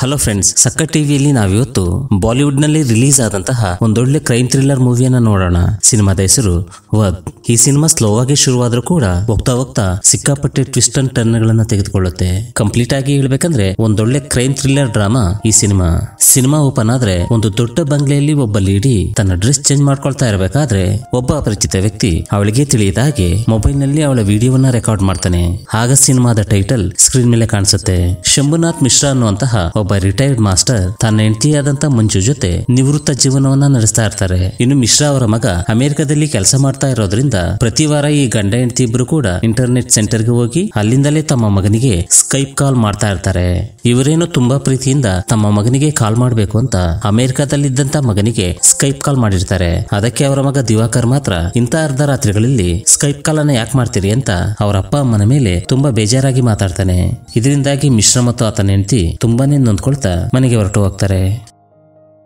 hello friends ಸಕ್ಕ ಟಿವಿಯಲ್ಲಿ ನಾವಿವತ್ತು Bollywood ನಲ್ಲಿ ರಿಲೀಸ್ ಆದಂತಹ ಒಂದೊಳ್ಳೆ ಕ್ರೈಮ್ ಥ್ರಿಲ್ಲರ್ ಮೂವಿಯನ್ನ ನೋಡೋಣ ಸಿನಿಮಾದ ಹೆಸರು ವದ್ ಈ ಸಿನಿಮಾ ಸ್ಲೋ ಆಗಿ ಶುರುವಾದ್ರೂ ಕೂಡ ಹೋಗ್ತಾ ಹೋಗ್ತಾ ಸಿಕ್ಕಾಪಟ್ಟೆ ಟ್ವಿಸ್ಟ್ ಅಂಡ್ ಟರ್ನ್ ಗಳನ್ನ ತೆಗೆದುಕೊಳ್ಳುತ್ತೆ ಕಂಪ್ಲೀಟ್ ಆಗಿ ಹೇಳ್ಬೇಕಂದ್ರೆ ಒಂದೊಳ್ಳೆ ಕ್ರೈಮ್ ಥ್ರಿಲ್ಲರ್ ಡ್ರಾಮಾ ಈ ಸಿನಿಮಾ ಸಿನಿಮಾ ಓಪನ್ ಆದ್ರೆ ಒಂದು ದೊಡ್ಡ ಬಂಗ್ಲೆಯಲ್ಲಿ ಒಬ್ಬ ಲೇಡಿ ತನ್ನ ಡ್ರೆಸ್ ಚೇಂಜ್ ಮಾಡ್ಕೊಳ್ತಾ ಇರಬೇಕಾದ್ರೆ ಒಬ್ಬ ಅಪರಿಚಿತ ವ್ಯಕ್ತಿ ಅವಳಿಗೆ ತಿಳಿಯದ ಹಾಗೆ ಮೊಬೈಲ್ ನಲ್ಲಿ ಅವಳ ವಿಡಿಯೋವನ್ನ ರೆಕಾರ್ಡ್ ಮಾಡ್ತಾನೆ ಆಗ ಸಿನಿಮಾದ ಟೈಟಲ್ ಸ್ಕ್ರೀನ್ ಮೇಲೆ ಕಾಣಿಸುತ್ತೆ ಶಂಭುನಾಥ್ ಮಿಶ್ರಾ ಅನ್ನುವಂತಹ ಒಬ್ಬ ರಿಟೈರ್ಡ್ ಮಾಸ್ಟರ್ ತನ್ನ ಹೆಂಡತಿಯಾದಂತ ಮಂಜು ಜೊತೆ ನಿವೃತ್ತ ಜೀವನವನ್ನ ನಡೆಸ್ತಾ ಇರ್ತಾರೆ ಇನ್ನು ಮಿಶ್ರಾ ಅವರ ಮಗ ಅಮೆರಿಕದಲ್ಲಿ ಕೆಲಸ ಮಾಡ್ತಾ ಇರೋದ್ರಿಂದ ಪ್ರತಿ ವಾರ ಈ ಗಂಡ ಹೆಂಡತಿ ಇಬ್ರು ಕೂಡ ಇಂಟರ್ನೆಟ್ ಸೆಂಟರ್ ಗೆ ಹೋಗಿ ಅಲ್ಲಿಂದಲೇ ತಮ್ಮ ಮಗನಿಗೆ ಸ್ಕೈಪ್ ಕಾಲ್ ಮಾಡ್ತಾ ಇರ್ತಾರೆ ಇವರೇನು ತುಂಬಾ ಪ್ರೀತಿಯಿಂದ ತಮ್ಮ ಮಗನಿಗೆ ಕಾಲ್ ಮಾಡಬೇಕು ಅಂತ ಅಮೆರಿಕದಲ್ಲಿದ್ದಂತ ಮಗನಿಗೆ ಸ್ಕೈಪ್ ಕಾಲ್ ಮಾಡಿರ್ತಾರೆ ಅದಕ್ಕೆ ಅವರ ಮಗ ದಿವಾಕರ್ ಮಾತ್ರ ಇಂಥ ಅರ್ಧ ರಾತ್ರಿಗಳಲ್ಲಿ ಸ್ಕೈಪ್ ಕಾಲ್ ಅನ್ನ ಯಾಕೆ ಮಾಡ್ತೀರಿ ಅಂತ ಅವರ ಅಪ್ಪ ಅಮ್ಮನ ಮೇಲೆ ತುಂಬಾ ಬೇಜಾರಾಗಿ ಮಾತಾಡ್ತಾನೆ ಇದರಿಂದಾಗಿ ಮಿಶ್ರ ಮತ್ತು ಆತನ ಹೆಂಡತಿ ತುಂಬಾನೇ ಅಂದ್ಕೊಳ್ತಾ ಮನೆಗೆ ಹೊರಟು ಹೋಗ್ತಾರೆ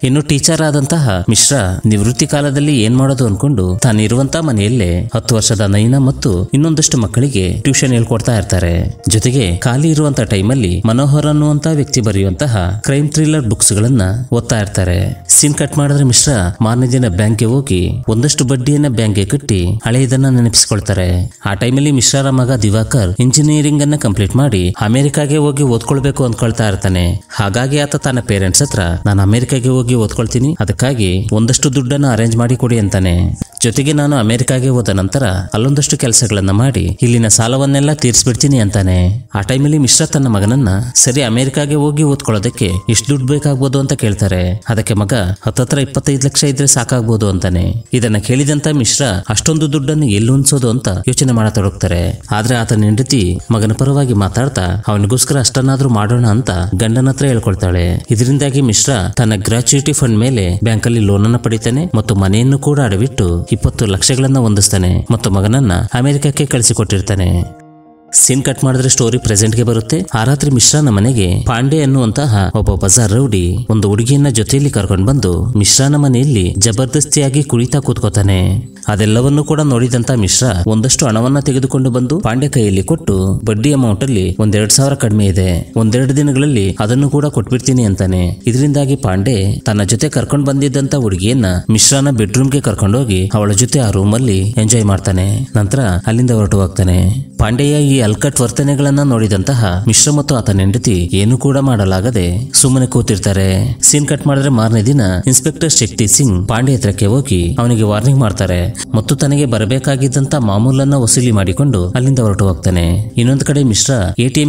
ಇನ್ನು ಟೀಚರ್ ಆದಂತಹ ಮಿಶ್ರಾ ನಿವೃತ್ತಿ ಕಾಲದಲ್ಲಿ ಏನ್ ಮಾಡೋದು ಅನ್ಕೊಂಡು ತಾನಿರುವಂತಹ ಮನೆಯಲ್ಲೇ ಹತ್ತು ವರ್ಷದ ನಯನ ಮತ್ತು ಇನ್ನೊಂದಷ್ಟು ಮಕ್ಕಳಿಗೆ ಟ್ಯೂಷನ್ ಹೇಳ್ಕೊಡ್ತಾ ಇರ್ತಾರೆ ಜೊತೆಗೆ ಖಾಲಿ ಇರುವಂತ ಟೈಮಲ್ಲಿ ಮನೋಹರ್ ಅನ್ನುವಂತ ವ್ಯಕ್ತಿ ಬರೆಯುವಂತಹ ಕ್ರೈಮ್ ಥ್ರಿಲ್ಲರ್ ಬುಕ್ಸ್ ಗಳನ್ನ ಓದ್ತಾ ಇರ್ತಾರೆ ಸೀನ್ ಕಟ್ ಮಾಡಿದ್ರೆ ಮಿಶ್ರಾ ಮಾರನೇ ದಿನ ಬ್ಯಾಂಕ್ಗೆ ಹೋಗಿ ಒಂದಷ್ಟು ಬಡ್ಡಿಯನ್ನ ಬ್ಯಾಂಕ್ಗೆ ಕಟ್ಟಿ ಹಳೆಯದನ್ನ ನೆನಪಿಸಿಕೊಳ್ತಾರೆ ಆ ಟೈಮಲ್ಲಿ ಮಿಶ್ರಾರ ಮಗ ದಿವಾಕರ್ ಇಂಜಿನಿಯರಿಂಗ್ ಅನ್ನ ಕಂಪ್ಲೀಟ್ ಮಾಡಿ ಅಮೆರಿಕಾಗೆ ಹೋಗಿ ಓದ್ಕೊಳ್ಬೇಕು ಅಂದ್ಕೊಳ್ತಾ ಇರ್ತಾನೆ ಹಾಗಾಗಿ ಆತ ತನ್ನ ಪೇರೆಂಟ್ಸ್ ಹತ್ರ ನಾನು ಅಮೆರಿಕಾಗೆ ಹೋಗಿ ಹೋಗಿ ಓದ್ಕೊಳ್ತೀನಿ ಅದಕ್ಕಾಗಿ ಒಂದಷ್ಟು ದುಡ್ಡನ್ನು ಅರೇಂಜ್ ಮಾಡಿ ಕೊಡಿ ಅಂತಾನೆ ಜೊತೆಗೆ ನಾನು ಅಮೆರಿಕಾಗೆ ಹೋದ ನಂತರ ಅಲ್ಲೊಂದಷ್ಟು ಕೆಲಸಗಳನ್ನ ಮಾಡಿ ಇಲ್ಲಿನ ಸಾಲವನ್ನೆಲ್ಲ ತೀರಿಸ್ಬಿಡ್ತೀನಿ ಅಂತಾನೆ ಆ ಟೈಮಲ್ಲಿ ಮಿಶ್ರಾ ತನ್ನ ಮಗನನ್ನ ಸರಿ ಅಮೆರಿಕಾಗೆ ಹೋಗಿ ಓದ್ಕೊಳ್ಳೋದಕ್ಕೆ ಎಷ್ಟು ದುಡ್ಡು ಬೇಕಾಗ್ಬೋದು ಅಂತ ಕೇಳ್ತಾರೆ ಅದಕ್ಕೆ ಮಗ ಹತ್ತತ್ರ ಇಪ್ಪತ್ತೈದು ಲಕ್ಷ ಇದ್ರೆ ಸಾಕಾಗ್ಬೋದು ಅಂತಾನೆ ಇದನ್ನ ಕೇಳಿದಂತ ಮಿಶ್ರಾ ಅಷ್ಟೊಂದು ದುಡ್ಡನ್ನು ಎಲ್ಲುನ್ಸೋದು ಅಂತ ಯೋಚನೆ ಮಾಡತೊಡಗ್ತಾರೆ ಆದ್ರೆ ಆತನ ಹೆಂಡತಿ ಮಗನ ಪರವಾಗಿ ಮಾತಾಡ್ತಾ ಅವನಿಗೋಸ್ಕರ ಅಷ್ಟನ್ನಾದ್ರೂ ಮಾಡೋಣ ಅಂತ ಗಂಡನ ಹತ್ರ ಹೇಳ್ಕೊಳ್ತಾಳೆ ಇದರಿಂದಾಗಿ ಮಿಶ್ರಾ ತನ್ನ ಗ್ರಾಚ್ಯು ಸೆಕ್ಯೂರಿಟಿ ಫಂಡ್ ಮೇಲೆ ಬ್ಯಾಂಕಲ್ಲಿ ಲೋನನ್ನು ಪಡಿತಾನೆ ಮತ್ತು ಮನೆಯನ್ನು ಕೂಡ ಅಡವಿಟ್ಟು ಇಪ್ಪತ್ತು ಲಕ್ಷಗಳನ್ನು ಹೊಂದಿಸ್ತಾನೆ ಮತ್ತು ಮಗನನ್ನ ಅಮೆರಿಕಕ್ಕೆ ಕಳಿಸಿಕೊಟ್ಟಿರ್ತಾನೆ ಸಿನ್ ಕಟ್ ಮಾಡಿದ್ರೆ ಸ್ಟೋರಿ ಪ್ರೆಸೆಂಟ್ ಗೆ ಬರುತ್ತೆ ಆ ರಾತ್ರಿ ಮಿಶ್ರಾ ನ ಮನೆಗೆ ಪಾಂಡೆ ಅನ್ನುವಂತಹ ಒಬ್ಬ ಬಜಾರ್ ರೌಡಿ ಒಂದು ಹುಡುಗಿಯನ್ನ ಜೊತೆಯಲ್ಲಿ ಕರ್ಕೊಂಡು ಬಂದು ಮಿಶ್ರಾನ ಮನೆಯಲ್ಲಿ ಜಬರ್ದಸ್ತಿಯಾಗಿ ಕುಳಿತಾ ಕೂತ್ಕೋತಾನೆ ಅದೆಲ್ಲವನ್ನೂ ಕೂಡ ನೋಡಿದಂತ ಮಿಶ್ರಾ ಒಂದಷ್ಟು ಹಣವನ್ನ ತೆಗೆದುಕೊಂಡು ಬಂದು ಪಾಂಡೆ ಕೈಯಲ್ಲಿ ಕೊಟ್ಟು ಬಡ್ಡಿ ಅಮೌಂಟ್ ಅಲ್ಲಿ ಒಂದೆರಡು ಸಾವಿರ ಕಡಿಮೆ ಇದೆ ಒಂದೆರಡು ದಿನಗಳಲ್ಲಿ ಅದನ್ನು ಕೂಡ ಕೊಟ್ಬಿಡ್ತೀನಿ ಅಂತಾನೆ ಇದರಿಂದಾಗಿ ಪಾಂಡೆ ತನ್ನ ಜೊತೆ ಕರ್ಕೊಂಡು ಬಂದಿದ್ದಂತ ಹುಡುಗಿಯನ್ನ ಮಿಶ್ರಾನ ಕರ್ಕೊಂಡು ಕರ್ಕೊಂಡೋಗಿ ಅವಳ ಜೊತೆ ಆ ರೂಮ್ ಅಲ್ಲಿ ಎಂಜಾಯ್ ಮಾಡ್ತಾನೆ ನಂತರ ಅಲ್ಲಿಂದ ಹೊರಟು ಹೋಗ್ತಾನೆ ಪಾಂಡೆಯ ಈ ಈ ಅಲ್ಕಟ್ ವರ್ತನೆಗಳನ್ನ ನೋಡಿದಂತಹ ಮಿಶ್ರ ಮತ್ತು ಆತನ ಹೆಂಡತಿ ಏನು ಕೂಡ ಮಾಡಲಾಗದೆ ಸುಮ್ಮನೆ ಕೂತಿರ್ತಾರೆ ಸೀನ್ ಕಟ್ ಮಾಡಿದ್ರೆ ಮಾರನೇ ದಿನ ಇನ್ಸ್ಪೆಕ್ಟರ್ ಶಕ್ತಿ ಸಿಂಗ್ ಪಾಂಡೆ ಹತ್ರಕ್ಕೆ ಹೋಗಿ ಅವನಿಗೆ ವಾರ್ನಿಂಗ್ ಮಾಡ್ತಾರೆ ಮತ್ತು ತನಗೆ ಬರಬೇಕಾಗಿದ್ದಂತ ಮಾಮೂಲನ್ನ ವಸೂಲಿ ಮಾಡಿಕೊಂಡು ಅಲ್ಲಿಂದ ಹೊರಟು ಹೋಗ್ತಾನೆ ಇನ್ನೊಂದ್ ಕಡೆ ಮಿಶ್ರಾ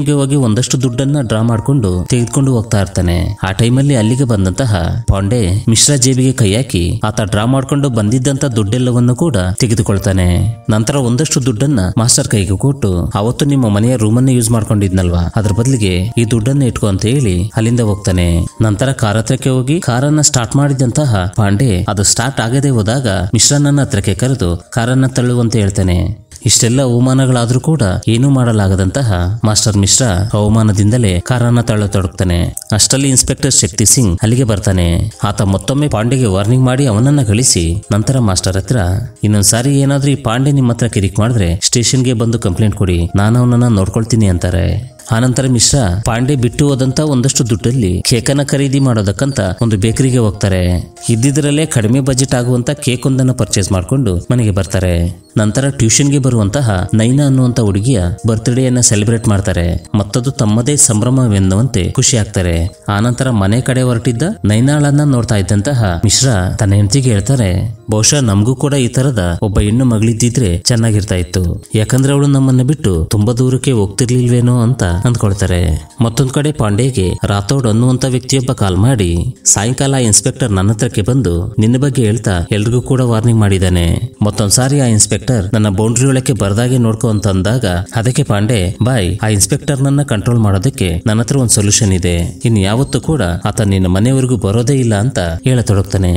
ಗೆ ಹೋಗಿ ಒಂದಷ್ಟು ದುಡ್ಡನ್ನ ಡ್ರಾ ಮಾಡ್ಕೊಂಡು ತೆಗೆದುಕೊಂಡು ಹೋಗ್ತಾ ಇರ್ತಾನೆ ಆ ಟೈಮ್ ಅಲ್ಲಿ ಅಲ್ಲಿಗೆ ಬಂದಂತಹ ಪಾಂಡೆ ಮಿಶ್ರಾ ಜೇಬಿಗೆ ಕೈ ಹಾಕಿ ಆತ ಡ್ರಾ ಮಾಡ್ಕೊಂಡು ಬಂದಿದ್ದಂತ ದುಡ್ಡೆಲ್ಲವನ್ನು ಕೂಡ ತೆಗೆದುಕೊಳ್ತಾನೆ ನಂತರ ಒಂದಷ್ಟು ದುಡ್ಡನ್ನ ಮಾಸ್ಟರ್ ಕೈಗೆ ಕೊಟ್ಟು ಅವತ್ತು ಅವತ್ತು ನಿಮ್ಮ ಮನೆಯ ರೂಮ್ ಅನ್ನು ಯೂಸ್ ಮಾಡ್ಕೊಂಡಿದ್ನಲ್ವಾ ಅದ್ರ ಬದಲಿಗೆ ಈ ದುಡ್ಡನ್ನ ಇಟ್ಕೊ ಅಂತ ಹೇಳಿ ಅಲ್ಲಿಂದ ಹೋಗ್ತಾನೆ ನಂತರ ಕಾರ್ ಹತ್ರಕ್ಕೆ ಹೋಗಿ ಕಾರನ್ನ ಸ್ಟಾರ್ಟ್ ಮಾಡಿದಂತಹ ಪಾಂಡೆ ಅದು ಸ್ಟಾರ್ಟ್ ಆಗದೆ ಹೋದಾಗ ಅನ್ನ ಹತ್ರಕ್ಕೆ ಕರೆದು ಕಾರನ್ನ ತಳ್ಳುವಂತ ಹೇಳ್ತಾನೆ ಇಷ್ಟೆಲ್ಲ ಅವಮಾನಗಳಾದ್ರೂ ಕೂಡ ಏನೂ ಮಾಡಲಾಗದಂತಹ ಮಾಸ್ಟರ್ ಮಿಶ್ರಾ ಅವಮಾನದಿಂದಲೇ ಕಾರನ್ನ ತಳ್ಳತೊಡಕ್ತಾನೆ ಅಷ್ಟರಲ್ಲಿ ಇನ್ಸ್ಪೆಕ್ಟರ್ ಶಕ್ತಿ ಸಿಂಗ್ ಅಲ್ಲಿಗೆ ಬರ್ತಾನೆ ಆತ ಮತ್ತೊಮ್ಮೆ ಪಾಂಡೆಗೆ ವಾರ್ನಿಂಗ್ ಮಾಡಿ ಅವನನ್ನ ಗಳಿಸಿ ನಂತರ ಮಾಸ್ಟರ್ ಹತ್ರ ಇನ್ನೊಂದ್ಸಾರಿ ಏನಾದ್ರೂ ಈ ಪಾಂಡೆ ನಿಮ್ಮ ಹತ್ರ ಕಿರಿಕ್ ಮಾಡಿದ್ರೆ ಸ್ಟೇಷನ್ಗೆ ಬಂದು ಕಂಪ್ಲೇಂಟ್ ಕೊಡಿ ನಾನು ಅವನನ್ನ ನೋಡ್ಕೊಳ್ತೀನಿ ಅಂತಾರೆ ಆನಂತರ ಮಿಶ್ರಾ ಪಾಂಡೆ ಬಿಟ್ಟು ಹೋದಂತ ಒಂದಷ್ಟು ದುಡ್ಡಲ್ಲಿ ಕೇಕನ್ನ ಖರೀದಿ ಮಾಡೋದಕ್ಕಂತ ಒಂದು ಬೇಕರಿಗೆ ಹೋಗ್ತಾರೆ ಇದ್ದಿದ್ರಲ್ಲೇ ಕಡಿಮೆ ಬಜೆಟ್ ಆಗುವಂತ ಕೇಕ್ ಒಂದನ್ನು ಪರ್ಚೇಸ್ ಮಾಡಿಕೊಂಡು ಮನೆಗೆ ಬರ್ತಾರೆ ನಂತರ ಟ್ಯೂಷನ್ಗೆ ಬರುವಂತಹ ನೈನಾ ಅನ್ನುವಂತ ಹುಡುಗಿಯ ಅನ್ನ ಸೆಲೆಬ್ರೇಟ್ ಮಾಡ್ತಾರೆ ಮತ್ತದು ತಮ್ಮದೇ ಸಂಭ್ರಮವೆನ್ನುವಂತೆ ಖುಷಿ ಆಗ್ತಾರೆ ಆನಂತರ ಮನೆ ಕಡೆ ಹೊರಟಿದ್ದ ನೈನಾಳನ್ನ ನೋಡ್ತಾ ಇದ್ದಂತಹ ಮಿಶ್ರಾ ತನ್ನ ಹೆಂಡತಿಗೆ ಹೇಳ್ತಾರೆ ಬಹುಶಃ ನಮಗೂ ಕೂಡ ಈ ತರದ ಒಬ್ಬ ಹೆಣ್ಣು ಮಗಳಿದ್ದಿದ್ರೆ ಚೆನ್ನಾಗಿರ್ತಾ ಇತ್ತು ಯಾಕಂದ್ರೆ ಅವಳು ನಮ್ಮನ್ನ ಬಿಟ್ಟು ತುಂಬಾ ದೂರಕ್ಕೆ ಹೋಗ್ತಿರ್ಲಿಲ್ವೇನೋ ಅಂತ ಅಂದ್ಕೊಳ್ತಾರೆ ಮತ್ತೊಂದು ಕಡೆ ಪಾಂಡೆಗೆ ರಾಥೋಡ್ ಅನ್ನುವಂತ ವ್ಯಕ್ತಿಯೊಬ್ಬ ಕಾಲ್ ಮಾಡಿ ಸಾಯಂಕಾಲ ಇನ್ಸ್ಪೆಕ್ಟರ್ ನನ್ನ ಹತ್ರಕ್ಕೆ ಬಂದು ನಿನ್ನ ಬಗ್ಗೆ ಹೇಳ್ತಾ ಎಲ್ರಿಗೂ ಕೂಡ ವಾರ್ನಿಂಗ್ ಮಾಡಿದ್ದಾನೆ ಮತ್ತೊಂದ್ಸಾರಿ ಆ ಇನ್ಸ್ಪೆಕ್ಟರ್ ನನ್ನ ಬೌಂಡ್ರಿ ಒಳಕ್ಕೆ ಬರದಾಗೆ ನೋಡ್ಕೊ ಅಂತ ಅಂದಾಗ ಅದಕ್ಕೆ ಪಾಂಡೆ ಬಾಯ್ ಆ ಇನ್ಸ್ಪೆಕ್ಟರ್ ನನ್ನ ಕಂಟ್ರೋಲ್ ಮಾಡೋದಕ್ಕೆ ನನ್ನ ಹತ್ರ ಒಂದ್ ಸೊಲ್ಯೂಷನ್ ಇದೆ ಇನ್ ಯಾವತ್ತೂ ಕೂಡ ಆತ ನಿನ್ನ ಮನೆಯವರೆಗೂ ಬರೋದೇ ಇಲ್ಲ ಅಂತ ಹೇಳತೊಡಗ್ತಾನೆ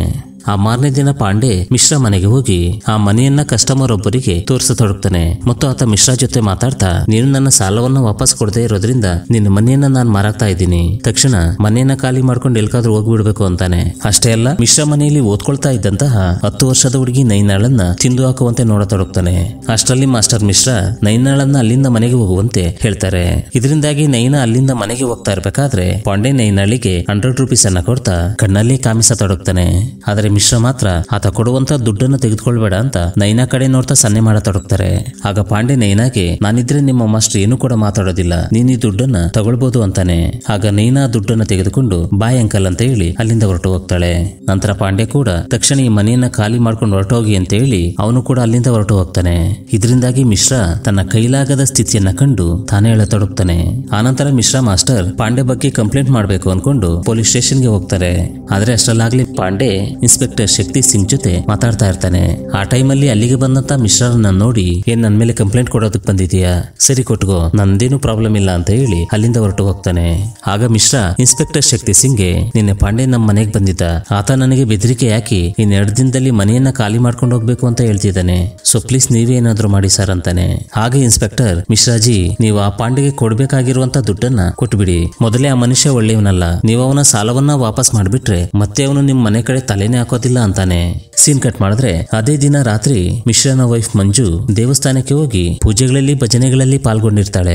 ಆ ಮಾರನೇ ದಿನ ಪಾಂಡೆ ಮಿಶ್ರಾ ಮನೆಗೆ ಹೋಗಿ ಆ ಮನೆಯನ್ನ ಕಸ್ಟಮರ್ ಒಬ್ಬರಿಗೆ ತೋರಿಸತೊಡಗ್ತಾನೆ ಮತ್ತು ಆತ ಮಿಶ್ರಾ ಜೊತೆ ಮಾತಾಡ್ತಾ ನೀನು ನನ್ನ ಸಾಲವನ್ನ ವಾಪಸ್ ಕೊಡದೇ ಇರೋದ್ರಿಂದ ನಿನ್ನ ಮನೆಯನ್ನ ನಾನು ಮಾರಾಕ್ತಾ ಇದ್ದೀನಿ ತಕ್ಷಣ ಮನೆಯನ್ನ ಖಾಲಿ ಮಾಡ್ಕೊಂಡು ಎಲ್ಕಾದ್ರೂ ಹೋಗ್ಬಿಡ್ಬೇಕು ಅಂತಾನೆ ಅಷ್ಟೇ ಅಲ್ಲ ಮಿಶ್ರಾ ಮನೆಯಲ್ಲಿ ಓದ್ಕೊಳ್ತಾ ಇದ್ದಂತಹ ಹತ್ತು ವರ್ಷದ ಹುಡುಗಿ ನೈನಾಳನ್ನ ತಿಂದು ಹಾಕುವಂತೆ ನೋಡತೊಡಗ್ತಾನೆ ಅಷ್ಟರಲ್ಲಿ ಮಾಸ್ಟರ್ ಮಿಶ್ರಾ ನೈನಾಳನ್ನ ಅಲ್ಲಿಂದ ಮನೆಗೆ ಹೋಗುವಂತೆ ಹೇಳ್ತಾರೆ ಇದರಿಂದಾಗಿ ನೈನಾ ಅಲ್ಲಿಂದ ಮನೆಗೆ ಹೋಗ್ತಾ ಇರ್ಬೇಕಾದ್ರೆ ಪಾಂಡೆ ನೈನಾಳಿಗೆ ಹಂಡ್ರೆಡ್ ರುಪೀಸ್ ಅನ್ನ ಕೊಡ್ತಾ ಕಣ್ಣಲ್ಲಿ ಕಾಮಿಸತೊಡಗ್ತಾನೆ ಆದರೆ ಮಿಶ್ರಾ ಮಾತ್ರ ಆತ ಕೊಡುವಂತ ದುಡ್ಡನ್ನು ತೆಗೆದುಕೊಳ್ಬೇಡ ಅಂತ ನೈನಾ ಕಡೆ ನೋಡ್ತಾ ಸನ್ನೆ ಮಾಡತೊಡಗ್ತಾರೆ ಆಗ ಪಾಂಡೆ ನೈನಾಗೆ ನಾನಿದ್ರೆ ನಿಮ್ಮ ಮಾಸ್ಟರ್ ಏನು ಕೂಡ ಮಾತಾಡೋದಿಲ್ಲ ನೀನ್ ಈ ದುಡ್ಡನ್ನ ತಗೊಳ್ಬಹುದು ಅಂತಾನೆ ಆಗ ನೈನಾ ದುಡ್ಡನ್ನ ತೆಗೆದುಕೊಂಡು ಬಾಯ್ ಅಂಕಲ್ ಅಂತ ಹೇಳಿ ಅಲ್ಲಿಂದ ಹೊರಟು ಹೋಗ್ತಾಳೆ ನಂತರ ಪಾಂಡೆ ಕೂಡ ತಕ್ಷಣ ಈ ಮನೆಯನ್ನ ಖಾಲಿ ಮಾಡ್ಕೊಂಡು ಹೊರಟೋಗಿ ಅಂತ ಹೇಳಿ ಅವನು ಕೂಡ ಅಲ್ಲಿಂದ ಹೊರಟು ಹೋಗ್ತಾನೆ ಇದರಿಂದಾಗಿ ಮಿಶ್ರಾ ತನ್ನ ಕೈಲಾಗದ ಸ್ಥಿತಿಯನ್ನ ಕಂಡು ತಾನೇ ಎಳತೊಡಗ್ತಾನೆ ಆನಂತರ ಮಿಶ್ರಾ ಮಾಸ್ಟರ್ ಪಾಂಡೆ ಬಗ್ಗೆ ಕಂಪ್ಲೇಂಟ್ ಮಾಡಬೇಕು ಅನ್ಕೊಂಡು ಪೊಲೀಸ್ ಸ್ಟೇಷನ್ಗೆ ಹೋಗ್ತಾರೆ ಆದ್ರೆ ಅಷ್ಟರಲ್ಲಾಗ್ಲಿ ಪಾಂಡೆ ಇನ್ಸ್ಪೆಕ್ಟರ್ ಇನ್ಸ್ಪೆಕ್ಟರ್ ಶಕ್ತಿ ಸಿಂಗ್ ಜೊತೆ ಮಾತಾಡ್ತಾ ಇರ್ತಾನೆ ಆ ಟೈಮಲ್ಲಿ ಅಲ್ಲಿಗೆ ಬಂದಂತ ಮಿಶ್ರನ್ನ ನೋಡಿ ಏನ್ ನನ್ ಮೇಲೆ ಕಂಪ್ಲೇಂಟ್ ಕೊಡೋದಕ್ ಬಂದಿದ್ಯಾ ಸರಿ ಕೊಟ್ಗೋ ನಂದೇನು ಪ್ರಾಬ್ಲಮ್ ಇಲ್ಲ ಅಂತ ಹೇಳಿ ಅಲ್ಲಿಂದ ಹೊರಟು ಹೋಗ್ತಾನೆ ಆಗ ಮಿಶ್ರಾ ಇನ್ಸ್ಪೆಕ್ಟರ್ ಶಕ್ತಿ ಸಿಂಗ್ಗೆ ನಿನ್ನೆ ಪಾಂಡೆ ನಮ್ಮ ಮನೆಗೆ ಬಂದಿದ್ದ ಆತ ನನಗೆ ಬೆದರಿಕೆ ಹಾಕಿ ಇನ್ ಎರಡು ದಿನದಲ್ಲಿ ಮನೆಯನ್ನ ಖಾಲಿ ಮಾಡ್ಕೊಂಡು ಹೋಗ್ಬೇಕು ಅಂತ ಹೇಳ್ತಿದ್ದಾನೆ ಸೊ ಪ್ಲೀಸ್ ನೀವೇ ಏನಾದ್ರು ಮಾಡಿ ಸರ್ ಅಂತಾನೆ ಹಾಗೆ ಇನ್ಸ್ಪೆಕ್ಟರ್ ಮಿಶ್ರಾಜಿ ನೀವು ಆ ಪಾಂಡೆಗೆ ಕೊಡ್ಬೇಕಾಗಿರುವಂತ ದುಡ್ಡನ್ನ ಕೊಟ್ಬಿಡಿ ಮೊದಲೇ ಆ ಮನುಷ್ಯ ಒಳ್ಳೆಯವನಲ್ಲ ನೀವು ಅವನ ಸಾಲವನ್ನ ವಾಪಸ್ ಮಾಡ್ಬಿಟ್ರೆ ಮತ್ತೆ ಅವನು ನಿಮ್ ಮನೆ ಕಡೆ ತಲೆನೇ ಹಾಕೋದಿಲ್ಲ ಅಂತಾನೆ ಸೀನ್ ಕಟ್ ಮಾಡಿದ್ರೆ ಅದೇ ದಿನ ರಾತ್ರಿ ಮಿಶ್ರನ ವೈಫ್ ಮಂಜು ದೇವಸ್ಥಾನಕ್ಕೆ ಹೋಗಿ ಪೂಜೆಗಳಲ್ಲಿ ಭಜನೆಗಳಲ್ಲಿ ಪಾಲ್ಗೊಂಡಿರ್ತಾಳೆ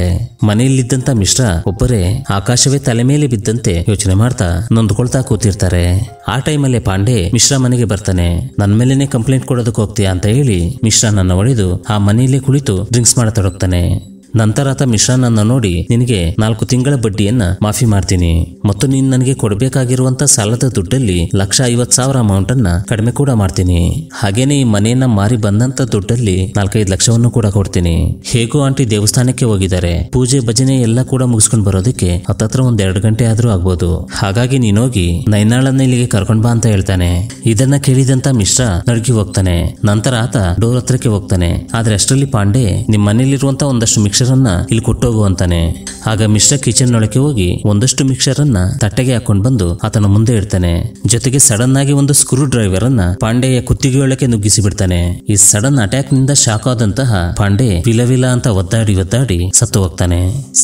ಮನೆಯಲ್ಲಿದ್ದಂತ ಮಿಶ್ರಾ ಒಬ್ಬರೇ ಆಕಾಶವೇ ತಲೆ ಮೇಲೆ ಬಿದ್ದಂತೆ ಯೋಚನೆ ಮಾಡ್ತಾ ನೊಂದ್ಕೊಳ್ತಾ ಕೂತಿರ್ತಾರೆ ಆ ಟೈಮಲ್ಲೇ ಪಾಂಡೆ ಮಿಶ್ರಾ ಮನೆಗೆ ಬರ್ತಾನೆ ನನ್ ಮೇಲೇನೆ ಕಂಪ್ಲೇಂಟ್ ಕೊಡೋದಕ್ಕೆ ಹೋಗ್ತೀಯಾ ಅಂತ ಹೇಳಿ ಮಿಶ್ರಾ ನನ್ನ ಒಳೆದು ಆ ಮನೆಯಲ್ಲೇ ಕುಳಿತು ಡ್ರಿಂಕ್ಸ್ ಮಾಡತೊಡಗ್ತಾನೆ ನಂತರ ಆತ ಮಿಶ್ರಾ ನನ್ನ ನೋಡಿ ನಿನಗೆ ನಾಲ್ಕು ತಿಂಗಳ ಬಡ್ಡಿಯನ್ನ ಮಾಫಿ ಮಾಡ್ತೀನಿ ಮತ್ತು ನೀನ್ ನನಗೆ ಕೊಡಬೇಕಾಗಿರುವಂತ ಸಾಲದ ದುಡ್ಡಲ್ಲಿ ಲಕ್ಷ ಐವತ್ ಸಾವಿರ ಅಮೌಂಟ್ ಅನ್ನ ಕಡಿಮೆ ಕೂಡ ಮಾಡ್ತೀನಿ ಹಾಗೇನೆ ಈ ಮನೆಯನ್ನ ಮಾರಿ ಬಂದಂತ ದುಡ್ಡಲ್ಲಿ ನಾಲ್ಕೈದು ಲಕ್ಷವನ್ನು ಕೂಡ ಕೊಡ್ತೀನಿ ಹೇಗೋ ಆಂಟಿ ದೇವಸ್ಥಾನಕ್ಕೆ ಹೋಗಿದ್ದಾರೆ ಪೂಜೆ ಭಜನೆ ಎಲ್ಲ ಕೂಡ ಮುಗಿಸ್ಕೊಂಡ್ ಬರೋದಕ್ಕೆ ಹತ್ತತ್ರ ಒಂದ್ ಎರಡು ಗಂಟೆ ಆದ್ರೂ ಆಗ್ಬೋದು ಹಾಗಾಗಿ ಹೋಗಿ ನೈನಾಳನ್ನ ಇಲ್ಲಿಗೆ ಕರ್ಕೊಂಡ್ ಬಾ ಅಂತ ಹೇಳ್ತಾನೆ ಇದನ್ನ ಕೇಳಿದಂತ ಮಿಶ್ರಾ ನಡ್ಗಿ ಹೋಗ್ತಾನೆ ನಂತರ ಆತ ಡೋರ್ ಹತ್ರಕ್ಕೆ ಹೋಗ್ತಾನೆ ಆದ್ರೆ ಅಷ್ಟರಲ್ಲಿ ಪಾಂಡೆ ನಿಮ್ ಮನೇಲಿರುವಂತ ಒಂದಷ್ಟು ಮಿಕ್ಸರ್ ಮಿಕ್ಸರ್ ಅನ್ನ ಇಲ್ಲಿ ಕೊಟ್ಟೋಗು ಅಂತಾನೆ ಆಗ ಮಿಶ್ರ ಕಿಚನ್ ಒಳಗೆ ಹೋಗಿ ಒಂದಷ್ಟು ಮಿಕ್ಸರ್ ಅನ್ನ ತಟ್ಟೆಗೆ ಹಾಕೊಂಡು ಬಂದು ಆತನ ಮುಂದೆ ಇಡ್ತಾನೆ ಜೊತೆಗೆ ಸಡನ್ ಆಗಿ ಒಂದು ಸ್ಕ್ರೂ ಡ್ರೈವರ್ ಅನ್ನ ಪಾಂಡೆಯ ಕುತ್ತಿಗೆಯೊಳಕ್ಕೆ ನುಗ್ಗಿಸಿ ಬಿಡ್ತಾನೆ ಈ ಸಡನ್ ಅಟ್ಯಾಕ್ ನಿಂದ ಶಾಕ್ ಆದಂತಹ ಪಾಂಡೆ ವಿಲವಿಲ ಅಂತ ಒದ್ದಾಡಿ ಒದ್ದಾಡಿ ಸತ್ತು ಹೋಗ್ತಾನೆ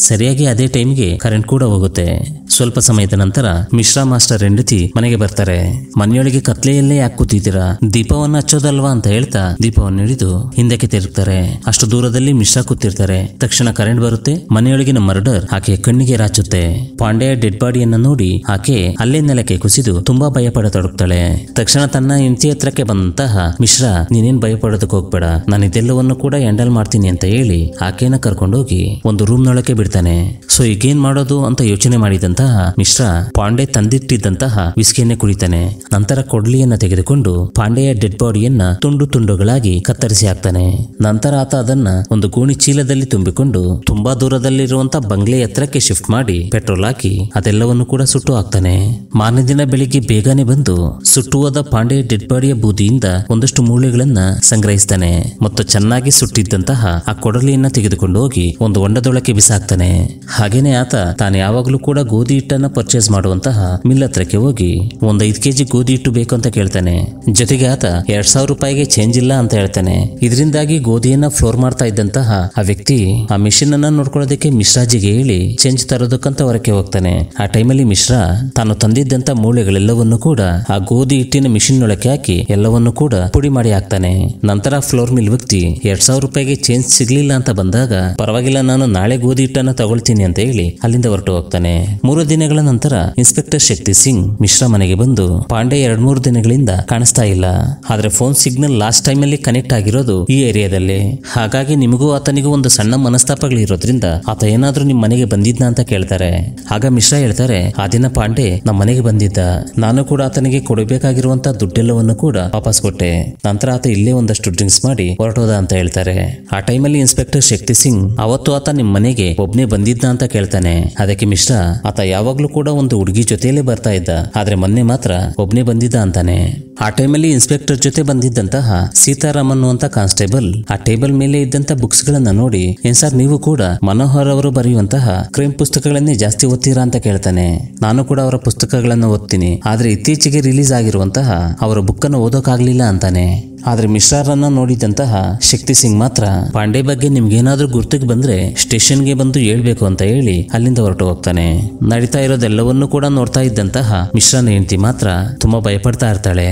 ಸರಿಯಾಗಿ ಅದೇ ಟೈಮ್ಗೆ ಕರೆಂಟ್ ಕೂಡ ಹೋಗುತ್ತೆ ಸ್ವಲ್ಪ ಸಮಯದ ನಂತರ ಮಿಶ್ರಾ ಮಾಸ್ಟರ್ ಹೆಂಡತಿ ಮನೆಗೆ ಬರ್ತಾರೆ ಮನೆಯೊಳಗೆ ಕತ್ಲೆಯಲ್ಲೇ ಯಾಕೆ ಕೂತಿದ್ದೀರಾ ದೀಪವನ್ನ ಹಚ್ಚೋದಲ್ವಾ ಅಂತ ಹೇಳ್ತಾ ದೀಪವನ್ನು ಹಿಡಿದು ಹಿಂದಕ್ಕೆ ತಿರುಗ್ತಾರೆ ಅಷ್ಟು ದೂರದಲ್ಲಿ ಮಿಶ್ರಾ ಕೂತಿರ್ತಾರೆ ತಕ್ಷಣ ತಕ್ಷಣ ಕರೆಂಟ್ ಬರುತ್ತೆ ಮನೆಯೊಳಗಿನ ಮರ್ಡರ್ ಆಕೆ ಕಣ್ಣಿಗೆ ರಾಚುತ್ತೆ ಪಾಂಡೆಯ ಡೆಡ್ ಬಾಡಿಯನ್ನ ನೋಡಿ ಆಕೆ ಅಲ್ಲೇ ನೆಲಕ್ಕೆ ಕುಸಿದು ತುಂಬಾ ಭಯ ಪಡತೊಡಗ್ತಾಳೆ ತಕ್ಷಣ ತನ್ನ ಹೆಂಡತಿ ಹತ್ರಕ್ಕೆ ಬಂದಂತಹ ಮಿಶ್ರಾ ನೀನೇನ್ ಭಯ ಹೋಗ್ಬೇಡ ನಾನು ಇದೆಲ್ಲವನ್ನು ಕೂಡ ಹ್ಯಾಂಡಲ್ ಮಾಡ್ತೀನಿ ಅಂತ ಹೇಳಿ ಕರ್ಕೊಂಡು ಕರ್ಕೊಂಡೋಗಿ ಒಂದು ರೂಮ್ ನೊಳಕ್ಕೆ ಬಿಡ್ತಾನೆ ಸೊ ಈಗೇನ್ ಮಾಡೋದು ಅಂತ ಯೋಚನೆ ಮಾಡಿದಂತಹ ಮಿಶ್ರಾ ಪಾಂಡೆ ತಂದಿಟ್ಟಿದ್ದಂತಹ ವಿಸ್ಕಿಯನ್ನೇ ಕುಡಿತಾನೆ ನಂತರ ಕೊಡ್ಲಿಯನ್ನ ತೆಗೆದುಕೊಂಡು ಪಾಂಡೆಯ ಡೆಡ್ ಬಾಡಿಯನ್ನ ತುಂಡು ತುಂಡುಗಳಾಗಿ ಕತ್ತರಿಸಿ ಹಾಕ್ತಾನೆ ನಂತರ ಆತ ಅದನ್ನ ಒಂದು ಗೋಣಿ ಚೀಲದಲ್ಲಿ ತುಂಬಿ ಹಿಡಿದುಕೊಂಡು ತುಂಬಾ ದೂರದಲ್ಲಿರುವಂತ ಬಂಗ್ಲೆ ಎತ್ತರಕ್ಕೆ ಶಿಫ್ಟ್ ಮಾಡಿ ಪೆಟ್ರೋಲ್ ಹಾಕಿ ಅದೆಲ್ಲವನ್ನು ಕೂಡ ಸುಟ್ಟು ಹಾಕ್ತಾನೆ ಮಾರನೇ ದಿನ ಬೆಳಿಗ್ಗೆ ಬೇಗನೆ ಬಂದು ಹೋದ ಪಾಂಡೆ ಡೆಡ್ ಬಾಡಿಯ ಬೂದಿಯಿಂದ ಒಂದಷ್ಟು ಮೂಳೆಗಳನ್ನ ಸಂಗ್ರಹಿಸ್ತಾನೆ ಮತ್ತು ಚೆನ್ನಾಗಿ ಸುಟ್ಟಿದ್ದಂತಹ ಆ ಕೊಡಲಿಯನ್ನ ತೆಗೆದುಕೊಂಡು ಹೋಗಿ ಒಂದು ಹೊಂಡದೊಳಕ್ಕೆ ಬಿಸಾಕ್ತಾನೆ ಹಾಗೇನೆ ಆತ ತಾನು ಯಾವಾಗಲೂ ಕೂಡ ಗೋಧಿ ಹಿಟ್ಟನ್ನ ಪರ್ಚೇಸ್ ಮಾಡುವಂತಹ ಮಿಲ್ ಹತ್ರಕ್ಕೆ ಹೋಗಿ ಒಂದ್ ಐದು ಕೆಜಿ ಗೋಧಿ ಹಿಟ್ಟು ಬೇಕು ಅಂತ ಕೇಳ್ತಾನೆ ಜೊತೆಗೆ ಆತ ಎರಡ್ ಸಾವಿರ ರೂಪಾಯಿಗೆ ಚೇಂಜ್ ಇಲ್ಲ ಅಂತ ಹೇಳ್ತಾನೆ ಇದರಿಂದಾಗಿ ಗೋಧಿಯನ್ನ ಫ್ಲೋರ್ ಮಾಡ್ತಾ ಇದ್ದಂತಹ ಆ ವ್ಯಕ್ತಿ ಆ ಮಿಷಿನ್ ಅನ್ನ ನೋಡ್ಕೊಳ್ಳೋದಕ್ಕೆ ಮಿಶ್ರಾಜಿಗೆ ಹೇಳಿ ಚೇಂಜ್ ತರೋದಕ್ಕಂತ ಹೊರಕ್ಕೆ ಹೋಗ್ತಾನೆ ಆ ಟೈಮಲ್ಲಿ ಮಿಶ್ರಾ ತಾನು ತಂದಿದ್ದಂತ ಮೂಳೆಗಳೆಲ್ಲವನ್ನು ಕೂಡ ಆ ಗೋಧಿ ಹಿಟ್ಟಿನ ಮಿಷಿನ್ ಒಳಕ್ಕೆ ಹಾಕಿ ಎಲ್ಲವನ್ನು ಕೂಡ ಪುಡಿ ಮಾಡಿ ಹಾಕ್ತಾನೆ ನಂತರ ಫ್ಲೋರ್ ಮಿಲ್ ವ್ಯಕ್ತಿ ಎರಡ್ ಸಾವಿರ ರೂಪಾಯಿಗೆ ಚೇಂಜ್ ಸಿಗ್ಲಿಲ್ಲ ಅಂತ ಬಂದಾಗ ಪರವಾಗಿಲ್ಲ ನಾನು ನಾಳೆ ಗೋಧಿ ಹಿಟ್ಟನ್ನ ತಗೊಳ್ತೀನಿ ಅಂತ ಹೇಳಿ ಅಲ್ಲಿಂದ ಹೊರಟು ಹೋಗ್ತಾನೆ ಮೂರು ದಿನಗಳ ನಂತರ ಇನ್ಸ್ಪೆಕ್ಟರ್ ಶಕ್ತಿ ಸಿಂಗ್ ಮಿಶ್ರಾ ಮನೆಗೆ ಬಂದು ಪಾಂಡೆ ಎರಡ್ ಮೂರು ದಿನಗಳಿಂದ ಕಾಣಿಸ್ತಾ ಇಲ್ಲ ಆದ್ರೆ ಫೋನ್ ಸಿಗ್ನಲ್ ಲಾಸ್ಟ್ ಟೈಮ್ ಅಲ್ಲಿ ಕನೆಕ್ಟ್ ಆಗಿರೋದು ಈ ಏರಿಯಾದಲ್ಲಿ ಹಾಗಾಗಿ ನಿಮಗೂ ಆತನಿಗೂ ಒಂದು ಸಣ್ಣ ಇರೋದ್ರಿಂದ ಆತ ಏನಾದ್ರೂ ನಿಮ್ ಮನೆಗೆ ಬಂದಿದ್ನ ಅಂತ ಕೇಳ್ತಾರೆ ಆಗ ಮಿಶ್ರಾ ಹೇಳ್ತಾರೆ ಆ ದಿನ ಪಾಂಡೆ ನಮ್ಮ ಮನೆಗೆ ಬಂದಿದ್ದ ನಾನು ಕೂಡ ಆತನಿಗೆ ಕೊಡಬೇಕಾಗಿರುವಂತ ದುಡ್ಡೆಲ್ಲವನ್ನು ಕೂಡ ವಾಪಸ್ ಕೊಟ್ಟೆ ನಂತರ ಆತ ಇಲ್ಲೇ ಒಂದಷ್ಟು ಡ್ರಿಂಕ್ಸ್ ಮಾಡಿ ಹೊರಟೋದ ಅಂತ ಹೇಳ್ತಾರೆ ಆ ಟೈಮಲ್ಲಿ ಇನ್ಸ್ಪೆಕ್ಟರ್ ಶಕ್ತಿ ಸಿಂಗ್ ಅವತ್ತು ಆತ ನಿಮ್ ಮನೆಗೆ ಒಬ್ನೇ ಬಂದಿದ್ನ ಅಂತ ಕೇಳ್ತಾನೆ ಅದಕ್ಕೆ ಮಿಶ್ರಾ ಆತ ಯಾವಾಗ್ಲೂ ಕೂಡ ಒಂದು ಹುಡುಗಿ ಜೊತೆಯಲ್ಲೇ ಬರ್ತಾ ಇದ್ದ ಆದ್ರೆ ಮೊನ್ನೆ ಮಾತ್ರ ಒಬ್ನೇ ಬಂದಿದ್ದ ಅಂತಾನೆ ಆ ಟೈಮಲ್ಲಿ ಇನ್ಸ್ಪೆಕ್ಟರ್ ಜೊತೆ ಬಂದಿದ್ದಂತಹ ಸೀತಾರಾಮ್ ಅನ್ನುವಂತ ಕಾನ್ಸ್ಟೇಬಲ್ ಆ ಟೇಬಲ್ ಮೇಲೆ ಇದ್ದಂತ ಬುಕ್ಸ್ ಗಳನ್ನ ನೋಡಿ ಸರ್ ನೀವು ಕೂಡ ಮನೋಹರ್ ಅವರು ಬರೆಯುವಂತಹ ಕ್ರೈಮ್ ಪುಸ್ತಕಗಳನ್ನೇ ಜಾಸ್ತಿ ಓದ್ತೀರಾ ಅಂತ ಕೇಳ್ತಾನೆ ನಾನು ಕೂಡ ಅವರ ಪುಸ್ತಕಗಳನ್ನು ಓದ್ತೀನಿ ಆದ್ರೆ ಇತ್ತೀಚೆಗೆ ರಿಲೀಸ್ ಆಗಿರುವಂತಹ ಅವರ ಬುಕ್ ಅನ್ನು ಓದೋಕಾಗ್ಲಿಲ್ಲ ಅಂತಾನೆ ಆದ್ರೆ ಮಿಶ್ರಾರನ್ನ ನೋಡಿದಂತಹ ಶಕ್ತಿ ಸಿಂಗ್ ಮಾತ್ರ ಪಾಂಡೆ ಬಗ್ಗೆ ನಿಮ್ಗೇನಾದ್ರೂ ಗುರ್ತಿಗೆ ಬಂದ್ರೆ ಸ್ಟೇಷನ್ಗೆ ಬಂದು ಹೇಳ್ಬೇಕು ಅಂತ ಹೇಳಿ ಅಲ್ಲಿಂದ ಹೊರಟು ಹೋಗ್ತಾನೆ ನಡೀತಾ ಇರೋದೆಲ್ಲವನ್ನೂ ಕೂಡ ನೋಡ್ತಾ ಇದ್ದಂತಹ ಮಿಶ್ರಾ ಹೆಂಡತಿ ಮಾತ್ರ ತುಂಬಾ ಭಯಪಡ್ತಾ ಇರ್ತಾಳೆ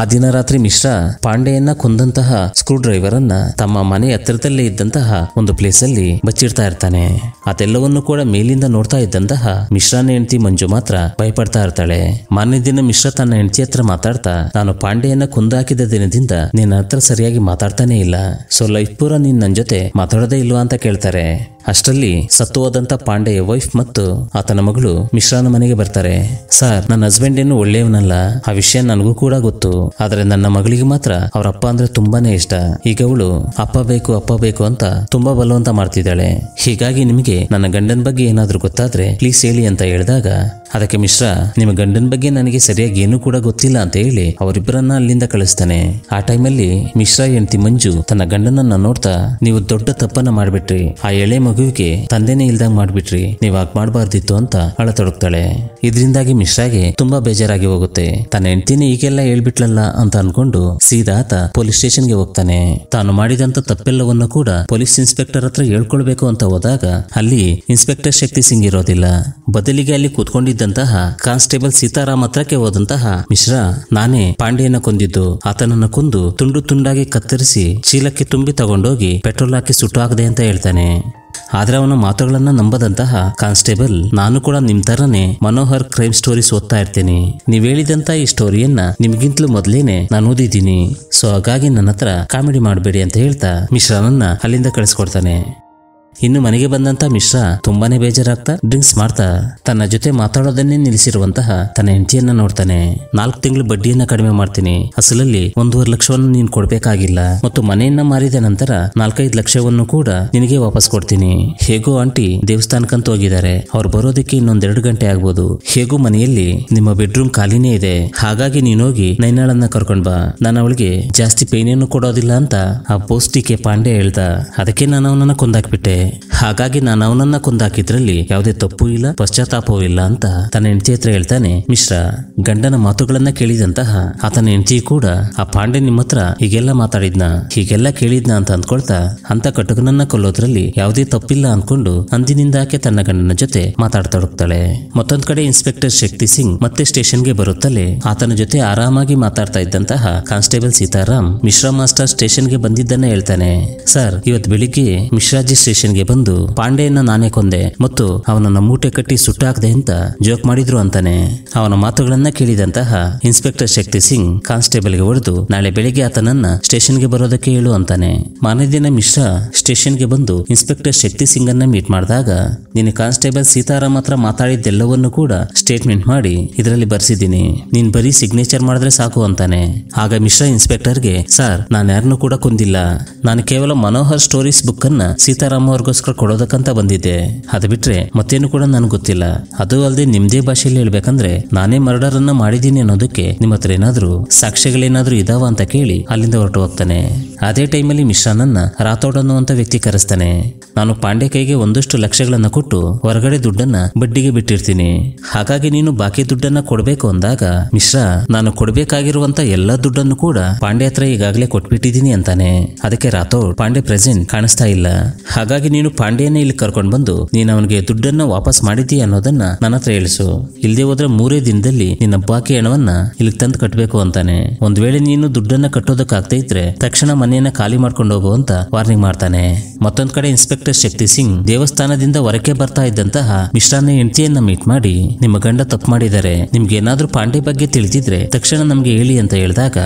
ಆ ದಿನ ರಾತ್ರಿ ಮಿಶ್ರಾ ಪಾಂಡೆಯನ್ನ ಕೊಂದಂತಹ ಸ್ಕ್ರೂ ಡ್ರೈವರ್ ಅನ್ನ ತಮ್ಮ ಮನೆ ಹತ್ತಿರದಲ್ಲೇ ಇದ್ದಂತಹ ಒಂದು ಪ್ಲೇಸ್ ಅಲ್ಲಿ ಬಚ್ಚಿಡ್ತಾ ಇರ್ತಾನೆ ಅದೆಲ್ಲವನ್ನು ಕೂಡ ಮೇಲಿಂದ ನೋಡ್ತಾ ಇದ್ದಂತಹ ಮಿಶ್ರಾ ಹೆಂಡತಿ ಮಂಜು ಮಾತ್ರ ಭಯಪಡ್ತಾ ಇರ್ತಾಳೆ ಮಾನ್ಯ ದಿನ ಮಿಶ್ರಾ ತನ್ನ ಹೆಂಡತಿ ಹತ್ರ ಮಾತಾಡ್ತಾ ನಾನು ಪಾಂಡೆಯನ್ನ ಕೊಂದಾಕಿದ ದಿನದಿಂದ ನಿನ್ನ ಹತ್ರ ಸರಿಯಾಗಿ ಮಾತಾಡ್ತಾನೆ ಇಲ್ಲ ಸೊ ಲೈಫ್ ಪೂರ ನೀನ್ ನನ್ನ ಜೊತೆ ಮಾತಾಡೋದೇ ಇಲ್ವಾ ಅಂತ ಕೇಳ್ತಾರೆ ಅಷ್ಟರಲ್ಲಿ ಸತ್ತು ಹೋದಂತ ಪಾಂಡೆಯ ವೈಫ್ ಮತ್ತು ಆತನ ಮಗಳು ಮಿಶ್ರಾನ ಮನೆಗೆ ಬರ್ತಾರೆ ಸರ್ ನನ್ನ ಹಸ್ಬೆಂಡ್ ಏನು ಒಳ್ಳೆಯವನಲ್ಲ ಆ ವಿಷಯ ನನಗೂ ಕೂಡ ಗೊತ್ತು ಆದ್ರೆ ನನ್ನ ಮಗಳಿಗೆ ಮಾತ್ರ ಅವರಪ್ಪ ಅಪ್ಪ ಅಂದ್ರೆ ತುಂಬಾನೇ ಇಷ್ಟ ಈಗ ಅವಳು ಅಪ್ಪ ಬೇಕು ಅಪ್ಪ ಬೇಕು ಅಂತ ತುಂಬಾ ಬಲವಂತ ಮಾಡ್ತಿದ್ದಾಳೆ ಹೀಗಾಗಿ ನಿಮಗೆ ನನ್ನ ಗಂಡನ ಬಗ್ಗೆ ಏನಾದರೂ ಗೊತ್ತಾದ್ರೆ ಪ್ಲೀಸ್ ಹೇಳಿ ಅಂತ ಹೇಳಿದಾಗ ಅದಕ್ಕೆ ಮಿಶ್ರಾ ನಿಮ್ಮ ಗಂಡನ ಬಗ್ಗೆ ನನಗೆ ಸರಿಯಾಗಿ ಏನೂ ಕೂಡ ಗೊತ್ತಿಲ್ಲ ಅಂತ ಹೇಳಿ ಅವರಿಬ್ಬರನ್ನ ಅಲ್ಲಿಂದ ಕಳಿಸ್ತಾನೆ ಆ ಟೈಮಲ್ಲಿ ಮಿಶ್ರಾ ಹೆಂಡತಿ ಮಂಜು ತನ್ನ ಗಂಡನನ್ನ ನೋಡ್ತಾ ನೀವು ದೊಡ್ಡ ತಪ್ಪನ್ನ ಮಾಡ್ಬಿಟ್ರಿ ಆ ಎಳೆ ಮಗುವಿಗೆ ತಂದೆನೇ ಇಲ್ದಂಗ್ ಮಾಡ್ಬಿಟ್ರಿ ನೀವ್ ಹಾಕ್ ಮಾಡಬಾರ್ದಿತ್ತು ಅಂತ ಅಳತೊಡಗ್ತಾಳೆ ಇದರಿಂದಾಗಿ ಮಿಶ್ರಾಗೆ ತುಂಬಾ ಬೇಜಾರಾಗಿ ಹೋಗುತ್ತೆ ತನ್ನ ಹೆಂಡತಿನೇ ಈಗೆಲ್ಲ ಹೇಳ್ಬಿಟ್ಲಲ್ಲ ಅಂತ ಅನ್ಕೊಂಡು ಸೀದಾ ಆತ ಪೊಲೀಸ್ ಸ್ಟೇಷನ್ಗೆ ಹೋಗ್ತಾನೆ ತಾನು ಮಾಡಿದಂತ ತಪ್ಪೆಲ್ಲವನ್ನ ಕೂಡ ಪೊಲೀಸ್ ಇನ್ಸ್ಪೆಕ್ಟರ್ ಹತ್ರ ಹೇಳ್ಕೊಳ್ಬೇಕು ಅಂತ ಹೋದಾಗ ಅಲ್ಲಿ ಇನ್ಸ್ಪೆಕ್ಟರ್ ಶಕ್ತಿ ಸಿಂಗ್ ಇರೋದಿಲ್ಲ ಬದಲಿಗೆ ಅಲ್ಲಿ ಕೂತ್ಕೊಂಡಿದ್ದ ಇದ್ದಂತಹ ಕಾನ್ಸ್ಟೇಬಲ್ ಸೀತಾರಾಮ್ ಹತ್ರಕ್ಕೆ ಹೋದಂತಹ ಮಿಶ್ರಾ ನಾನೇ ಪಾಂಡೆಯನ್ನ ಕೊಂದಿದ್ದು ಆತನನ್ನು ಕೊಂದು ತುಂಡು ತುಂಡಾಗಿ ಕತ್ತರಿಸಿ ಚೀಲಕ್ಕೆ ತುಂಬಿ ತಗೊಂಡೋಗಿ ಪೆಟ್ರೋಲ್ ಹಾಕಿ ಸುಟ್ಟು ಹಾಕದೆ ಅಂತ ಹೇಳ್ತಾನೆ ಆದ್ರೆ ಅವನ ಮಾತುಗಳನ್ನ ನಂಬದಂತಹ ಕಾನ್ಸ್ಟೇಬಲ್ ನಾನು ಕೂಡ ನಿಮ್ ತರನೇ ಮನೋಹರ್ ಕ್ರೈಮ್ ಸ್ಟೋರೀಸ್ ಓದ್ತಾ ಇರ್ತೀನಿ ನೀವ್ ಹೇಳಿದಂತ ಈ ಸ್ಟೋರಿಯನ್ನ ನಿಮ್ಗಿಂತಲೂ ಮೊದ್ಲೇನೆ ನಾನು ಓದಿದ್ದೀನಿ ಸೊ ಹಾಗಾಗಿ ನನ್ನ ಹತ್ರ ಕಾಮಿಡಿ ಮಾಡಬೇಡಿ ಅಂತ ಹೇಳ್ತಾ ಮಿಶ್ರಾನನ್ನ ಅಲ್ಲಿಂದ ಕಳಿಸ್ಕೊಡ್ತಾನೆ ಇನ್ನು ಮನೆಗೆ ಬಂದಂತ ಮಿಶ್ರಾ ತುಂಬಾನೇ ಬೇಜಾರಾಗ್ತಾ ಡ್ರಿಂಕ್ಸ್ ಮಾಡ್ತಾ ತನ್ನ ಜೊತೆ ಮಾತಾಡೋದನ್ನೇ ನಿಲ್ಲಿಸಿರುವಂತಹ ತನ್ನ ಹೆಂಡತಿಯನ್ನ ನೋಡ್ತಾನೆ ನಾಲ್ಕು ತಿಂಗಳು ಬಡ್ಡಿಯನ್ನ ಕಡಿಮೆ ಮಾಡ್ತೀನಿ ಅಸಲಲ್ಲಿ ಒಂದೂವರೆ ಲಕ್ಷವನ್ನು ನೀನು ಕೊಡ್ಬೇಕಾಗಿಲ್ಲ ಮತ್ತು ಮನೆಯನ್ನ ಮಾರಿದ ನಂತರ ನಾಲ್ಕೈದು ಲಕ್ಷವನ್ನು ಕೂಡ ನಿನಗೆ ವಾಪಸ್ ಕೊಡ್ತೀನಿ ಹೇಗೋ ಆಂಟಿ ದೇವಸ್ಥಾನಕ್ಕಂತ ಹೋಗಿದ್ದಾರೆ ಅವ್ರು ಬರೋದಕ್ಕೆ ಇನ್ನೊಂದೆರಡು ಗಂಟೆ ಆಗ್ಬೋದು ಹೇಗೋ ಮನೆಯಲ್ಲಿ ನಿಮ್ಮ ಬೆಡ್ರೂಮ್ ಖಾಲಿನೇ ಇದೆ ಹಾಗಾಗಿ ನೀನೋಗಿ ನೈನಾಳನ್ನ ಕರ್ಕೊಂಡ್ ಬಾ ನಾನು ಅವಳಿಗೆ ಜಾಸ್ತಿ ಪೇನೇನು ಕೊಡೋದಿಲ್ಲ ಅಂತ ಆ ಪೋಸ್ಟಿಕೆ ಪಾಂಡೆ ಹೇಳ್ತಾ ಅದಕ್ಕೆ ನಾನು ಅವನನ್ನ ಕೊಂದಾಕ್ಬಿಟ್ಟೆ ಹಾಗಾಗಿ ನಾನು ಅವನನ್ನ ಕೊಂದಾಕಿದ್ರಲ್ಲಿ ಯಾವುದೇ ತಪ್ಪು ಇಲ್ಲ ಪಶ್ಚಾತ್ತಾಪವೂ ಇಲ್ಲ ಅಂತ ತನ್ನ ಹೆಂಡತಿ ಹತ್ರ ಹೇಳ್ತಾನೆ ಮಿಶ್ರಾ ಗಂಡನ ಮಾತುಗಳನ್ನ ಕೇಳಿದಂತಹ ಆತನ ಹೆಂಡತಿ ಕೂಡ ಆ ಪಾಂಡೆ ನಿಮ್ಮ ಹತ್ರ ಹೀಗೆಲ್ಲ ಮಾತಾಡಿದ್ನ ಹೀಗೆಲ್ಲ ಕೇಳಿದ್ನ ಅಂತ ಅಂದ್ಕೊಳ್ತಾ ಅಂತ ಕಟುಕನನ್ನ ಕೊಲ್ಲೋದ್ರಲ್ಲಿ ಯಾವುದೇ ತಪ್ಪಿಲ್ಲ ಅನ್ಕೊಂಡು ಅಂದಿನಿಂದ ಆಕೆ ತನ್ನ ಗಂಡನ ಜೊತೆ ಮಾತಾಡ್ತಾಡುತ್ತಾಳೆ ಮತ್ತೊಂದ್ ಕಡೆ ಇನ್ಸ್ಪೆಕ್ಟರ್ ಶಕ್ತಿ ಸಿಂಗ್ ಮತ್ತೆ ಸ್ಟೇಷನ್ಗೆ ಬರುತ್ತಲೇ ಆತನ ಜೊತೆ ಆರಾಮಾಗಿ ಮಾತಾಡ್ತಾ ಇದ್ದಂತಹ constable Sitaram Mishra master station ಗೆ ಬಂದಿದ್ದನ್ನ ಹೇಳ್ತಾನೆ ಸರ್ ಇವತ್ತು ಬೆಳಿಗ್ಗೆ ಮಿಶ್ರಾಜಿ ಸ್ಟೇಷನ್ ಬಂದು ಪಾಂಡೆಯನ್ನ ನಾನೇ ಕೊಂದೆ ಮತ್ತು ಅವನನ್ನ ಮೂಟೆ ಕಟ್ಟಿ ಸುಟ್ಟಾಕದೆ ಅಂತ ಜೋಕ್ ಮಾಡಿದ್ರು ಅಂತಾನೆ ಅವನ ಮಾತುಗಳನ್ನ ಕೇಳಿದಂತಹ ಇನ್ಸ್ಪೆಕ್ಟರ್ ಶಕ್ತಿ ಸಿಂಗ್ ಕಾನ್ಸ್ಟೇಬಲ್ ಗೆ ಹೊಡೆದು ನಾಳೆ ಬೆಳಿಗ್ಗೆ ಆತನನ್ನ ಸ್ಟೇಷನ್ಗೆ ಬರೋದಕ್ಕೆ ಹೇಳು ಅಂತಾನೆ ಮಾನೇ ದಿನ ಮಿಶ್ರಾ ಸ್ಟೇಷನ್ಗೆ ಬಂದು ಇನ್ಸ್ಪೆಕ್ಟರ್ ಶಕ್ತಿ ಸಿಂಗ್ ಅನ್ನ ಮೀಟ್ ಮಾಡಿದಾಗ ನಿನ್ನ ಕಾನ್ಸ್ಟೇಬಲ್ ಸೀತಾರಾಮ್ ಹತ್ರ ಮಾತಾಡಿದ್ದೆಲ್ಲವನ್ನು ಕೂಡ ಸ್ಟೇಟ್ಮೆಂಟ್ ಮಾಡಿ ಇದರಲ್ಲಿ ಬರೆಸಿದ್ದೀನಿ ನೀನ್ ಬರೀ ಸಿಗ್ನೇಚರ್ ಮಾಡಿದ್ರೆ ಸಾಕು ಅಂತಾನೆ ಆಗ ಮಿಶ್ರಾ ಇನ್ಸ್ಪೆಕ್ಟರ್ಗೆ ಸರ್ ನಾನು ಯಾರನ್ನೂ ಕೂಡ ಕೊಂದಿಲ್ಲ ನಾನು ಕೇವಲ ಮನೋಹರ್ ಸ್ಟೋರೀಸ್ ಬುಕ್ ಅನ್ನ ಸೀತಾರಾಮ್ ಅವ್ರ ಅವ್ರಿಗೋಸ್ಕರ ಕೊಡೋದಕ್ಕಂತ ಬಂದಿದ್ದೆ ಅದು ಬಿಟ್ರೆ ಮತ್ತೇನು ಕೂಡ ನನಗೆ ಗೊತ್ತಿಲ್ಲ ಅದು ಅಲ್ಲದೆ ನಿಮ್ದೇ ಭಾಷೆಯಲ್ಲಿ ಹೇಳ್ಬೇಕಂದ್ರೆ ನಾನೇ ಮರ್ಡರ್ ಅನ್ನ ಮಾಡಿದ್ದೀನಿ ಅನ್ನೋದಕ್ಕೆ ನಿಮ್ಮ ಹತ್ರ ಏನಾದ್ರೂ ಸಾಕ್ಷ್ಯಗಳೇನಾದ್ರೂ ಇದಾವ ಅಂತ ಕೇಳಿ ಅಲ್ಲಿಂದ ಹೊರಟು ಹೋಗ್ತಾನೆ ಅದೇ ಟೈಮಲ್ಲಿ ಮಿಶ್ರಾನನ್ನ ರಾಥೋಡ್ ಅನ್ನುವಂತ ವ್ಯಕ್ತಿ ಕರೆಸ್ತಾನೆ ನಾನು ಪಾಂಡೆ ಕೈಗೆ ಒಂದಷ್ಟು ಲಕ್ಷಗಳನ್ನು ಕೊಟ್ಟು ಹೊರಗಡೆ ದುಡ್ಡನ್ನ ಬಡ್ಡಿಗೆ ಬಿಟ್ಟಿರ್ತೀನಿ ಹಾಗಾಗಿ ನೀನು ಬಾಕಿ ದುಡ್ಡನ್ನ ಕೊಡಬೇಕು ಅಂದಾಗ ಮಿಶ್ರಾ ನಾನು ಕೊಡಬೇಕಾಗಿರುವಂತ ಎಲ್ಲಾ ದುಡ್ಡನ್ನು ಕೂಡ ಪಾಂಡೆ ಹತ್ರ ಈಗಾಗಲೇ ಕೊಟ್ಬಿಟ್ಟಿದ್ದೀನಿ ಅಂತಾನೆ ಅದಕ್ಕೆ ರಾಥೋಡ್ ಪಾಂಡೆ ಪ್ರೆಸೆಂಟ್ ಕಾಣಿಸ್ತಾ ಇಲ್ಲ ಹಾಗಾಗಿ ನೀನು ಪಾಂಡೆಯನ್ನ ಇಲ್ಲಿ ಕರ್ಕೊಂಡು ಬಂದು ನೀನು ಅವನಿಗೆ ದುಡ್ಡನ್ನ ವಾಪಸ್ ಮಾಡಿದ್ದೀಯ ಅನ್ನೋದನ್ನ ನನ್ನ ಹತ್ರ ಹೇಳಿಸು ಇಲ್ಲದೆ ಹೋದ್ರೆ ಮೂರೇ ದಿನದಲ್ಲಿ ನಿನ್ನ ಬಾಕಿ ಹಣವನ್ನ ಇಲ್ಲಿ ತಂದು ಕಟ್ಟಬೇಕು ಅಂತಾನೆ ಒಂದ್ ವೇಳೆ ನೀನು ದುಡ್ಡನ್ನ ಕಟ್ಟೋದಕ್ಕಾಗ್ತಾ ಇದ್ರೆ ತಕ್ಷಣ ಮನೆಯನ್ನ ಖಾಲಿ ಮಾಡ್ಕೊಂಡು ಹೋಗುವಂತ ಅಂತ ವಾರ್ನಿಂಗ್ ಮಾಡ್ತಾನೆ ಮತ್ತೊಂದ್ ಕಡೆ ಇನ್ಸ್ಪೆಕ್ಟರ್ ಇನ್ಸ್ಪೆಕ್ಟರ್ ಶಕ್ತಿ ಸಿಂಗ್ ದೇವಸ್ಥಾನದಿಂದ ಹೊರಕೆ ಬರ್ತಾ ಇದ್ದಂತಹ ಮಿಶ್ರಾನ ಹೆಂಡತಿಯನ್ನ ಮೀಟ್ ಮಾಡಿ ನಿಮ್ಮ ಗಂಡ ತಪ್ಪು ಮಾಡಿದರೆ ನಿಮ್ಗೆ ಏನಾದ್ರೂ ಪಾಂಡೆ ಬಗ್ಗೆ ತಿಳಿದಿದ್ರೆ ತಕ್ಷಣ ನಮ್ಗೆ ಹೇಳಿ ಅಂತ ಹೇಳಿದಾಗ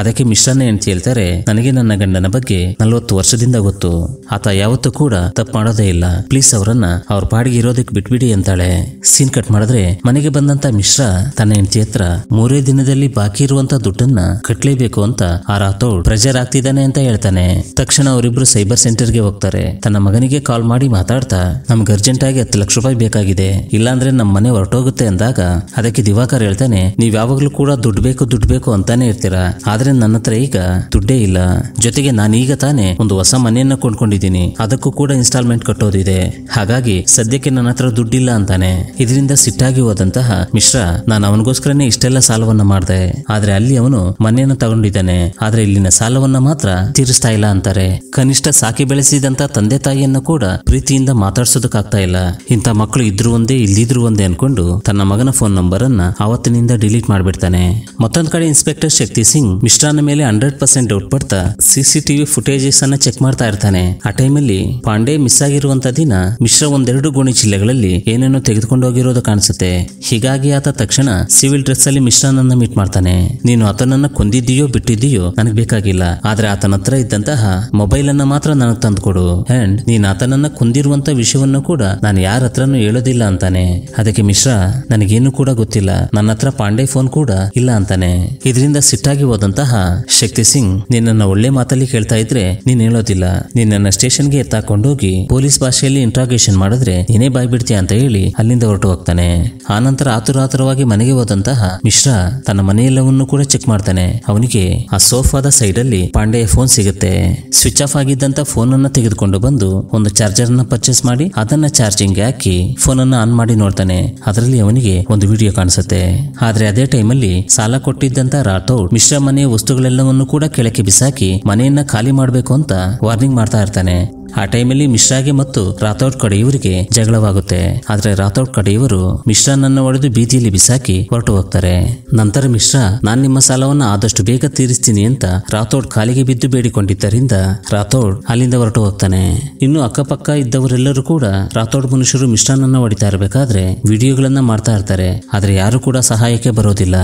ಅದಕ್ಕೆ ಮಿಶ್ರಾನ ಹೆಂಡತಿ ಹೇಳ್ತಾರೆ ನನಗೆ ನನ್ನ ಗಂಡನ ಬಗ್ಗೆ ನಲವತ್ತು ವರ್ಷದಿಂದ ಗೊತ್ತು ಆತ ಯಾವತ್ತೂ ಕೂಡ ತಪ್ಪು ಮಾಡೋದೇ ಇಲ್ಲ ಪ್ಲೀಸ್ ಅವರನ್ನ ಅವ್ರ ಪಾಡಿಗೆ ಇರೋದಕ್ಕೆ ಬಿಟ್ಬಿಡಿ ಅಂತಾಳೆ ಸೀನ್ ಕಟ್ ಮಾಡಿದ್ರೆ ಮನೆಗೆ ಬಂದಂತ ಮಿಶ್ರಾ ತನ್ನ ಹೆಂಡತಿ ಹತ್ರ ಮೂರೇ ದಿನದಲ್ಲಿ ಬಾಕಿ ಇರುವಂತ ದುಡ್ಡನ್ನ ಕಟ್ಲೇಬೇಕು ಅಂತ ಆ ರಾಥೋಡ್ ಪ್ರೆಜರ್ ಆಗ್ತಿದ್ದಾನೆ ಅಂತ ಹೇಳ್ತಾನೆ ತಕ್ಷಣ ಅವರಿಬ್ರು ಸೈಬರ್ ಸೆಂಟರ್ ಗೆ ಹೋಗ್ತಾರೆ ತನ್ನ ಮಗನಿಗೆ ಕಾಲ್ ಮಾಡಿ ಮಾತಾಡ್ತಾ ನಮ್ಗೆ ಆಗಿ ಹತ್ತು ಲಕ್ಷ ರೂಪಾಯಿ ಬೇಕಾಗಿದೆ ಇಲ್ಲಾಂದ್ರೆ ನಮ್ಮ ಮನೆ ಹೊರಟೋಗುತ್ತೆ ಅಂದಾಗ ಅದಕ್ಕೆ ದಿವಾಕರ್ ಹೇಳ್ತಾನೆ ನೀವ್ ಯಾವಾಗ್ಲೂ ಕೂಡ ದುಡ್ಡು ಬೇಕು ದುಡ್ಡು ಬೇಕು ಅಂತಾನೆ ಇರ್ತೀರಾ ಆದ್ರೆ ನನ್ನ ಹತ್ರ ಈಗ ದುಡ್ಡೇ ಇಲ್ಲ ಜೊತೆಗೆ ಈಗ ತಾನೇ ಒಂದು ಹೊಸ ಮನೆಯನ್ನ ಕೊಂಡ್ಕೊಂಡಿದ್ದೀನಿ ಅದಕ್ಕೂ ಕೂಡ ಇನ್ಸ್ಟಾಲ್ಮೆಂಟ್ ಕಟ್ಟೋದಿದೆ ಹಾಗಾಗಿ ಸದ್ಯಕ್ಕೆ ನನ್ನ ಹತ್ರ ದುಡ್ಡಿಲ್ಲ ಅಂತಾನೆ ಇದರಿಂದ ಸಿಟ್ಟಾಗಿ ಹೋದಂತಹ ಮಿಶ್ರಾ ನಾನು ಅವನಿಗೋಸ್ಕರನೇ ಇಷ್ಟೆಲ್ಲ ಸಾಲವನ್ನ ಮಾಡಿದೆ ಆದ್ರೆ ಅಲ್ಲಿ ಅವನು ಮನೆಯನ್ನ ತಗೊಂಡಿದ್ದಾನೆ ಆದ್ರೆ ಇಲ್ಲಿನ ಸಾಲವನ್ನ ಮಾತ್ರ ತೀರಿಸ್ತಾ ಇಲ್ಲ ಅಂತಾರೆ ಕನಿಷ್ಠ ಸಾಕಿ ಬೆಳೆಸಿದಂತ ತಂದೆ ತಾಯಿಯನ್ನ ಮಗನನ್ನ ಕೂಡ ಪ್ರೀತಿಯಿಂದ ಮಾತಾಡ್ಸೋದಕ್ಕಾಗ್ತಾ ಇಲ್ಲ ಇಂತ ಮಕ್ಕಳು ಇದ್ರು ಒಂದೇ ಇಲ್ಲಿದ್ರು ಒಂದೇ ಅನ್ಕೊಂಡು ತನ್ನ ಮಗನ ಫೋನ್ ನಂಬರ್ ಅನ್ನ ಆವತ್ತಿನಿಂದ ಡಿಲೀಟ್ ಮಾಡ್ಬಿಡ್ತಾನೆ ಮತ್ತೊಂದ್ ಕಡೆ ಇನ್ಸ್ಪೆಕ್ಟರ್ ಶಕ್ತಿ ಸಿಂಗ್ ಮಿಶ್ರಾನ ಮೇಲೆ ಹಂಡ್ರೆಡ್ ಪರ್ಸೆಂಟ್ ಡೌಟ್ ಪಡ್ತಾ ಸಿಸಿಟಿವಿ ಫುಟೇಜಸ್ ಅನ್ನ ಚೆಕ್ ಮಾಡ್ತಾ ಇರ್ತಾನೆ ಆ ಟೈಮಲ್ಲಿ ಪಾಂಡೆ ಮಿಸ್ ಆಗಿರುವಂತ ದಿನ ಮಿಶ್ರ ಒಂದೆರಡು ಗೋಣಿ ಜಿಲ್ಲೆಗಳಲ್ಲಿ ಏನೇನೋ ತೆಗೆದುಕೊಂಡು ಹೋಗಿರೋದು ಕಾಣಿಸುತ್ತೆ ಹೀಗಾಗಿ ಆತ ತಕ್ಷಣ ಸಿವಿಲ್ ಡ್ರೆಸ್ ಅಲ್ಲಿ ಮಿಶ್ರಾನನ್ನ ಮೀಟ್ ಮಾಡ್ತಾನೆ ನೀನು ಆತನನ್ನ ಕೊಂದಿದ್ದೀಯೋ ಬಿಟ್ಟಿದ್ದೀಯೋ ನನಗೆ ಬೇಕಾಗಿಲ್ಲ ಆದ್ರೆ ಆತನ ಹತ್ರ ಇದ್ದಂತಹ ಮೊಬೈಲ್ ಅನ್ನ ಮಾತ್ರ ನನಗೆ ತಂದ್ಕೊಡು ಅಂಡ್ ನೀನ್ ಆತನನ್ನ ಕುಂದಿರುವಂತ ವಿಷಯವನ್ನು ಕೂಡ ನಾನು ಯಾರ ಹತ್ರನೂ ಹೇಳೋದಿಲ್ಲ ಅಂತಾನೆ ಅದಕ್ಕೆ ಮಿಶ್ರಾ ನನಗೇನು ಕೂಡ ಗೊತ್ತಿಲ್ಲ ನನ್ನ ಹತ್ರ ಪಾಂಡೆ ಫೋನ್ ಕೂಡ ಇಲ್ಲ ಅಂತಾನೆ ಇದರಿಂದ ಸಿಟ್ಟಾಗಿ ಹೋದಂತಹ ಶಕ್ತಿ ಸಿಂಗ್ ನಿನ್ನ ಒಳ್ಳೆ ಮಾತಲ್ಲಿ ಕೇಳ್ತಾ ಇದ್ರೆ ನೀನ್ ಹೇಳೋದಿಲ್ಲ ನಿನ್ನ ಸ್ಟೇಷನ್ಗೆ ಎತ್ತಾಕೊಂಡೋಗಿ ಪೊಲೀಸ್ ಭಾಷೆಯಲ್ಲಿ ಇಂಟ್ರಾಗೇಷನ್ ಮಾಡಿದ್ರೆ ನೀನೇ ಬಾಯ್ ಅಂತ ಹೇಳಿ ಅಲ್ಲಿಂದ ಹೊರಟು ಹೋಗ್ತಾನೆ ಆನಂತರ ಆತುರಾತುರವಾಗಿ ಮನೆಗೆ ಹೋದಂತಹ ಮಿಶ್ರಾ ತನ್ನ ಮನೆಯೆಲ್ಲವನ್ನೂ ಕೂಡ ಚೆಕ್ ಮಾಡ್ತಾನೆ ಅವನಿಗೆ ಆ ಸೋಫಾದ ಸೈಡ್ ಅಲ್ಲಿ ಪಾಂಡೆಯ ಫೋನ್ ಸಿಗುತ್ತೆ ಸ್ವಿಚ್ ಆಫ್ ಆಗಿದ್ದಂತ ಫೋನ್ ಅನ್ನ ತೆಗೆದುಕೊಂಡು ಬಂದು ಒಂದು ಚಾರ್ಜರ್ ನ ಪರ್ಚೇಸ್ ಮಾಡಿ ಅದನ್ನ ಚಾರ್ಜಿಂಗ್ ಹಾಕಿ ಫೋನ್ ಅನ್ನ ಆನ್ ಮಾಡಿ ನೋಡ್ತಾನೆ ಅದರಲ್ಲಿ ಅವನಿಗೆ ಒಂದು ವಿಡಿಯೋ ಕಾಣಿಸುತ್ತೆ ಆದ್ರೆ ಅದೇ ಟೈಮಲ್ಲಿ ಸಾಲ ಕೊಟ್ಟಿದ್ದಂತ ರಾಥೋಡ್ ಮಿಶ್ರ ಮನೆಯ ವಸ್ತುಗಳೆಲ್ಲವನ್ನು ಕೂಡ ಕೆಳಕ್ಕೆ ಬಿಸಾಕಿ ಮನೆಯನ್ನ ಖಾಲಿ ಮಾಡಬೇಕು ಅಂತ ವಾರ್ನಿಂಗ್ ಮಾಡ್ತಾ ಇರ್ತಾನೆ ಆ ಟೈಮಲ್ಲಿ ಮಿಶ್ರಾಗೆ ಮತ್ತು ರಾಥೋಡ್ ಕಡೆಯವರಿಗೆ ಜಗಳವಾಗುತ್ತೆ ಆದ್ರೆ ರಾಥೋಡ್ ಕಡೆಯವರು ಮಿಶ್ರಾನನ್ನು ಹೊಡೆದು ಬೀದಿಯಲ್ಲಿ ಬಿಸಾಕಿ ಹೊರಟು ಹೋಗ್ತಾರೆ ನಂತರ ಮಿಶ್ರಾ ನಾನ್ ನಿಮ್ಮ ಸಾಲವನ್ನು ಆದಷ್ಟು ಬೇಗ ತೀರಿಸ್ತೀನಿ ಅಂತ ರಾಥೋಡ್ ಕಾಲಿಗೆ ಬಿದ್ದು ಬೇಡಿಕೊಂಡಿದ್ದರಿಂದ ರಾಥೋಡ್ ಅಲ್ಲಿಂದ ಹೊರಟು ಹೋಗ್ತಾನೆ ಇನ್ನು ಅಕ್ಕಪಕ್ಕ ಇದ್ದವರೆಲ್ಲರೂ ಕೂಡ ರಾಥೋಡ್ ಮನುಷ್ಯರು ನನ್ನ ಹೊಡಿತಾ ಇರಬೇಕಾದ್ರೆ ವಿಡಿಯೋಗಳನ್ನ ಮಾಡ್ತಾ ಇರ್ತಾರೆ ಆದ್ರೆ ಯಾರು ಕೂಡ ಸಹಾಯಕ್ಕೆ ಬರೋದಿಲ್ಲ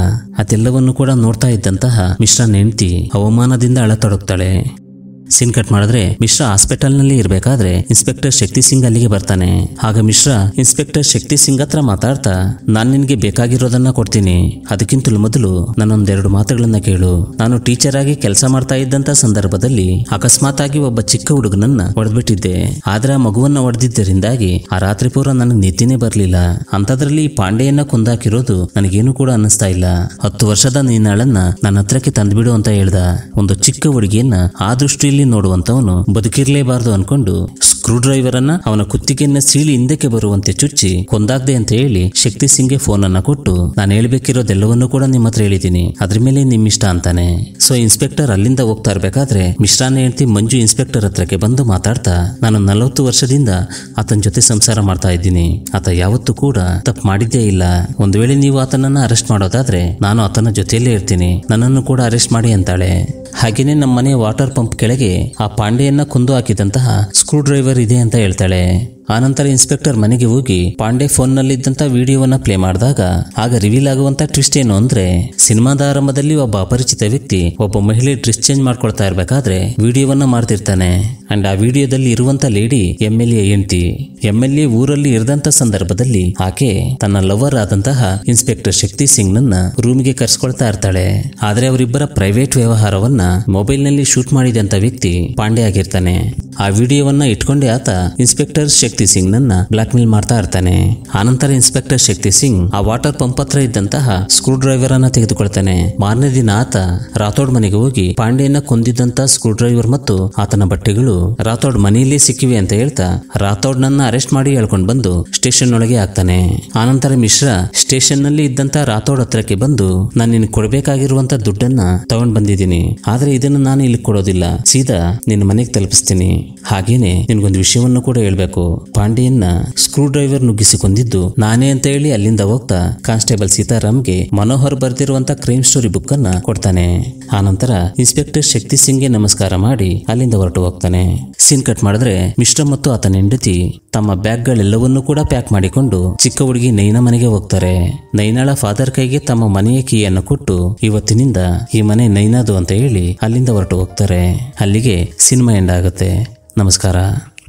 ಅದೆಲ್ಲವನ್ನು ಕೂಡ ನೋಡ್ತಾ ಇದ್ದಂತಹ ಮಿಶ್ರಾ ನೆಂಟಿ ಅವಮಾನದಿಂದ ಅಳತೊಡಗ್ತಾಳೆ ಸಿನ್ ಕಟ್ ಮಾಡಿದ್ರೆ ಮಿಶ್ರಾ ಹಾಸ್ಪಿಟಲ್ ನಲ್ಲಿ ಇರಬೇಕಾದ್ರೆ ಇನ್ಸ್ಪೆಕ್ಟರ್ ಶಕ್ತಿ ಸಿಂಗ್ ಅಲ್ಲಿಗೆ ಬರ್ತಾನೆ ಆಗ ಮಿಶ್ರಾ ಇನ್ಸ್ಪೆಕ್ಟರ್ ಶಕ್ತಿ ಸಿಂಗ್ ಹತ್ರ ಮಾತಾಡ್ತಾ ನಾನ್ ನಿನ್ಗೆ ಬೇಕಾಗಿರೋದನ್ನ ಕೊಡ್ತೀನಿ ಅದಕ್ಕಿಂತಲೂ ಮೊದಲು ನಾನೊಂದೆರಡು ಮಾತುಗಳನ್ನ ಕೇಳು ನಾನು ಟೀಚರ್ ಆಗಿ ಕೆಲಸ ಮಾಡ್ತಾ ಇದ್ದಂತ ಸಂದರ್ಭದಲ್ಲಿ ಅಕಸ್ಮಾತ್ ಆಗಿ ಒಬ್ಬ ಚಿಕ್ಕ ಹುಡುಗನನ್ನ ಹೊಡೆದ್ಬಿಟ್ಟಿದ್ದೆ ಆದ್ರೆ ಆ ಮಗುವನ್ನ ಹೊಡೆದಿದ್ದರಿಂದಾಗಿ ಆ ರಾತ್ರಿ ಪೂರ ನನಗೆ ನಿದ್ದಿನೇ ಬರ್ಲಿಲ್ಲ ಅಂತದ್ರಲ್ಲಿ ಪಾಂಡೆಯನ್ನ ಕುಂದಾಕಿರೋದು ನನಗೇನು ಕೂಡ ಅನಿಸ್ತಾ ಇಲ್ಲ ಹತ್ತು ವರ್ಷದ ನೀನಾಳನ್ನ ನನ್ನ ಹತ್ರಕ್ಕೆ ತಂದ್ಬಿಡು ಅಂತ ಹೇಳ್ದ ಒಂದು ಚಿಕ್ಕ ಹುಡುಗಿಯನ್ನ ಆ ದೃಷ್ಟಿಯಲ್ಲಿ ಕಣ್ಣಲ್ಲಿ ನೋಡುವಂತವನು ಬದುಕಿರಲೇಬಾರದು ಅನ್ಕೊಂಡು ಸ್ಕ್ರೂ ಡ್ರೈವರ್ ಅನ್ನ ಅವನ ಕುತ್ತಿಗೆಯನ್ನ ಸೀಳಿ ಹಿಂದಕ್ಕೆ ಬರುವಂತೆ ಚುಚ್ಚಿ ಕೊಂದಾಗ್ದೆ ಅಂತ ಹೇಳಿ ಶಕ್ತಿ ಸಿಂಗ್ಗೆ ಫೋನ್ ಅನ್ನ ಕೊಟ್ಟು ನಾನು ಹೇಳಬೇಕಿರೋದೆಲ್ಲವನ್ನೂ ಕೂಡ ನಿಮ್ಮ ಹತ್ರ ಹೇಳಿದ್ದೀನಿ ಅದ್ರ ಮೇಲೆ ನಿಮ್ ಇಷ್ಟ ಅಂತಾನೆ ಸೊ ಇನ್ಸ್ಪೆಕ್ಟರ್ ಅಲ್ಲಿಂದ ಹೋಗ್ತಾ ಇರ್ಬೇಕಾದ್ರೆ ಮಿಶ್ರಾನ ಹೇಳ್ತಿ ಮಂಜು ಇನ್ಸ್ಪೆಕ್ಟರ್ ಹತ್ರಕ್ಕೆ ಬಂದು ಮಾತಾಡ್ತಾ ನಾನು ನಲವತ್ತು ವರ್ಷದಿಂದ ಆತನ ಜೊತೆ ಸಂಸಾರ ಮಾಡ್ತಾ ಇದ್ದೀನಿ ಆತ ಯಾವತ್ತೂ ಕೂಡ ತಪ್ಪು ಮಾಡಿದ್ದೇ ಇಲ್ಲ ಒಂದು ವೇಳೆ ನೀವು ಆತನನ್ನ ಅರೆಸ್ಟ್ ಮಾಡೋದಾದ್ರೆ ನಾನು ಆತನ ಜೊತೆಯಲ್ಲೇ ಇರ್ತೀನಿ ನನ್ನನ್ನು ಕೂಡ ಅರೆಸ್ಟ್ ಮಾಡಿ ಅಂತಾಳೆ ಹಾಗೆಯೇ ನಮ್ಮ ವಾಟರ್ ಪಂಪ್ ಕೆಳಗೆ ಆ ಪಾಂಡೆಯನ್ನ ಕುಂದು ಹಾಕಿದಂತಹ ಸ್ಕ್ರೂ ಡ್ರೈವರ್ ಇದೆ ಅಂತ ಹೇಳ್ತಾಳೆ ಆನಂತರ ಇನ್ಸ್ಪೆಕ್ಟರ್ ಮನೆಗೆ ಹೋಗಿ ಪಾಂಡೆ ಫೋನ್ ಫೋನ್ನಲ್ಲಿದ್ದಂಥ ವಿಡಿಯೋವನ್ನ ಪ್ಲೇ ಮಾಡಿದಾಗ ಆಗ ರಿವೀಲ್ ಆಗುವಂತ ಟ್ವಿಸ್ಟ್ ಏನು ಅಂದ್ರೆ ಸಿನಿಮಾದ ಆರಂಭದಲ್ಲಿ ಒಬ್ಬ ಅಪರಿಚಿತ ವ್ಯಕ್ತಿ ಒಬ್ಬ ಮಹಿಳೆ ಡ್ರೆಸ್ ಚೇಂಜ್ ಮಾಡ್ಕೊಳ್ತಾ ಇರಬೇಕಾದ್ರೆ ವಿಡಿಯೋವನ್ನ ಮಾಡ್ತಿರ್ತಾನೆ ಅಂಡ್ ಆ ವಿಡಿಯೋದಲ್ಲಿ ಇರುವಂತ lady M L A M L A ಊರಲ್ಲಿ ಇರದಂತ ಸಂದರ್ಭದಲ್ಲಿ ಆಕೆ ತನ್ನ ಲವರ್ ಆದಂತಹ ಇನ್ಸ್ಪೆಕ್ಟರ್ ಶಕ್ತಿ ಸಿಂಗ್ ನನ್ನ ರೂಮ್ಗೆ ಕರೆಸ್ಕೊಳ್ತಾ ಇರ್ತಾಳೆ ಆದ್ರೆ ಅವರಿಬ್ಬರ ಪ್ರೈವೇಟ್ ವ್ಯವಹಾರವನ್ನ ಮೊಬೈಲ್ ನಲ್ಲಿ ಶೂಟ್ ಮಾಡಿದಂತ ವ್ಯಕ್ತಿ ಪಾಂಡೆ ಆಗಿರ್ತಾನೆ ಆ ವಿಡಿಯೋವನ್ನ ಇಟ್ಕೊಂಡೆ ಆತ ಇನ್ಸ್ಪೆಕ್ಟರ್ ಶಕ್ತಿ ಶಕ್ತಿ ಸಿಂಗ್ ನನ್ನ ಬ್ಲಾಕ್ ಮೇಲ್ ಮಾಡ್ತಾ ಇರ್ತಾನೆ ಆನಂತರ ಇನ್ಸ್ಪೆಕ್ಟರ್ ಶಕ್ತಿ ಸಿಂಗ್ ಆ ವಾಟರ್ ಪಂಪ್ ಹತ್ರ ಇದ್ದಂತಹ ಸ್ಕ್ರೂ ಡ್ರೈವರ್ ಅನ್ನ ತೆಗೆದುಕೊಳ್ತಾನೆ ಮಾರನೇ ದಿನ ಆತ ರಾಥೋಡ್ ಮನೆಗೆ ಹೋಗಿ ಪಾಂಡೆಯನ್ನ ಕೊಂದಿದ್ದಂತ ಸ್ಕ್ರೂ ಡ್ರೈವರ್ ಮತ್ತು ಆತನ ಬಟ್ಟೆಗಳು ರಾಥೋಡ್ ಮನೆಯಲ್ಲೇ ಸಿಕ್ಕಿವೆ ಅಂತ ಹೇಳ್ತಾ ರಾಥೋಡ್ ನನ್ನ ಅರೆಸ್ಟ್ ಮಾಡಿ ಹೇಳ್ಕೊಂಡು ಬಂದು ಸ್ಟೇಷನ್ ಒಳಗೆ ಹಾಕ್ತಾನೆ ಆನಂತರ ಮಿಶ್ರಾ ಸ್ಟೇಷನ್ ನಲ್ಲಿ ಇದ್ದಂತ ರಾಥೋಡ್ ಹತ್ರಕ್ಕೆ ಬಂದು ನಾನು ನಿನ್ ಕೊಡ್ಬೇಕಾಗಿರುವಂತ ದುಡ್ಡನ್ನ ತಗೊಂಡ್ ಬಂದಿದ್ದೀನಿ ಆದ್ರೆ ಇದನ್ನ ನಾನು ಇಲ್ಲಿ ಕೊಡೋದಿಲ್ಲ ಸೀದಾ ನಿನ್ನ ಮನೆಗೆ ತಲುಪಿಸ್ತೀನಿ ಹಾಗೇನೆ ನಿನ್ಗೊಂದು ವಿಷಯವನ್ನು ಕೂಡ ಹೇಳ್ಬೇಕು ಪಾಂಡೆಯನ್ನ ಸ್ಕ್ರೂ ಡ್ರೈವರ್ ನುಗ್ಗಿಸಿಕೊಂಡಿದ್ದು ನಾನೇ ಅಂತ ಹೇಳಿ ಅಲ್ಲಿಂದ ಹೋಗ್ತಾ ಕಾನ್ಸ್ಟೇಬಲ್ ಸೀತಾರಾಮ್ಗೆ ಮನೋಹರ್ ಬರ್ತಿರುವಂತ ಕ್ರೈಮ್ ಸ್ಟೋರಿ ಬುಕ್ ಅನ್ನ ಕೊಡ್ತಾನೆ ಆನಂತರ ಇನ್ಸ್ಪೆಕ್ಟರ್ ಶಕ್ತಿ ಸಿಂಗ್ಗೆ ನಮಸ್ಕಾರ ಮಾಡಿ ಅಲ್ಲಿಂದ ಹೊರಟು ಹೋಗ್ತಾನೆ ಸೀನ್ ಕಟ್ ಮಾಡಿದ್ರೆ ಮಿಶ್ರ ಮತ್ತು ಆತನ ಹೆಂಡತಿ ತಮ್ಮ ಬ್ಯಾಗ್ಗಳೆಲ್ಲವನ್ನೂ ಕೂಡ ಪ್ಯಾಕ್ ಮಾಡಿಕೊಂಡು ಚಿಕ್ಕ ಹುಡುಗಿ ನೈನಾ ಮನೆಗೆ ಹೋಗ್ತಾರೆ ನೈನಾಳ ಫಾದರ್ ಕೈಗೆ ತಮ್ಮ ಮನೆಯ ಕೀಯನ್ನು ಕೊಟ್ಟು ಇವತ್ತಿನಿಂದ ಈ ಮನೆ ನೈನಾದು ಅಂತ ಹೇಳಿ ಅಲ್ಲಿಂದ ಹೊರಟು ಹೋಗ್ತಾರೆ ಅಲ್ಲಿಗೆ ಸಿನಿಮಾ ಎಂಡ್ ಆಗುತ್ತೆ ನಮಸ್ಕಾರ